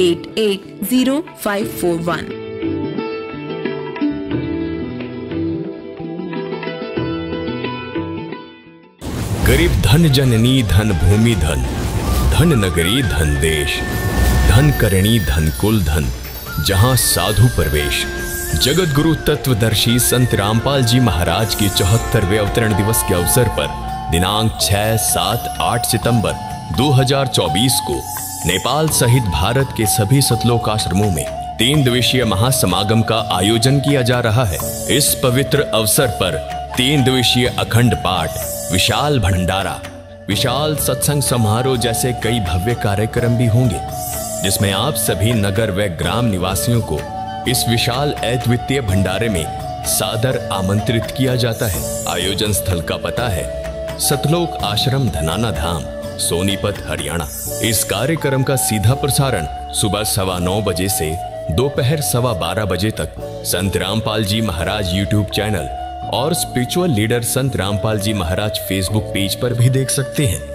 eight eight zero five four one गरीब धन जननी धन भूमि धन धन नगरी धन देश धन करणी धन कुल धन जहाँ साधु प्रवेश जगत गुरु तत्वदर्शी संत रामपाल जी महाराज के चौहत्तरवे अवतरण दिवस के अवसर पर दिनांक 6, 7, 8 सितंबर 2024 को नेपाल सहित भारत के सभी सतलोक आश्रमों में तीन दिवसीय महासमागम का आयोजन किया जा रहा है इस पवित्र अवसर पर तीन दिवसीय अखंड पाठ विशाल भंडारा विशाल सत्संग समारोह जैसे कई भव्य कार्यक्रम भी होंगे जिसमें आप सभी नगर व ग्राम निवासियों को इस विशाल अद्वितीय भंडारे में सादर आमंत्रित किया जाता है आयोजन स्थल का पता है सतलोक आश्रम धनाना धाम सोनीपत हरियाणा इस कार्यक्रम का सीधा प्रसारण सुबह सवा नौ बजे से दोपहर सवा बारह बजे तक संत रामपाल जी महाराज यूट्यूब चैनल और spiritual leader Sant Rampal ji Maharaj Facebook page पर भी देख सकते हैं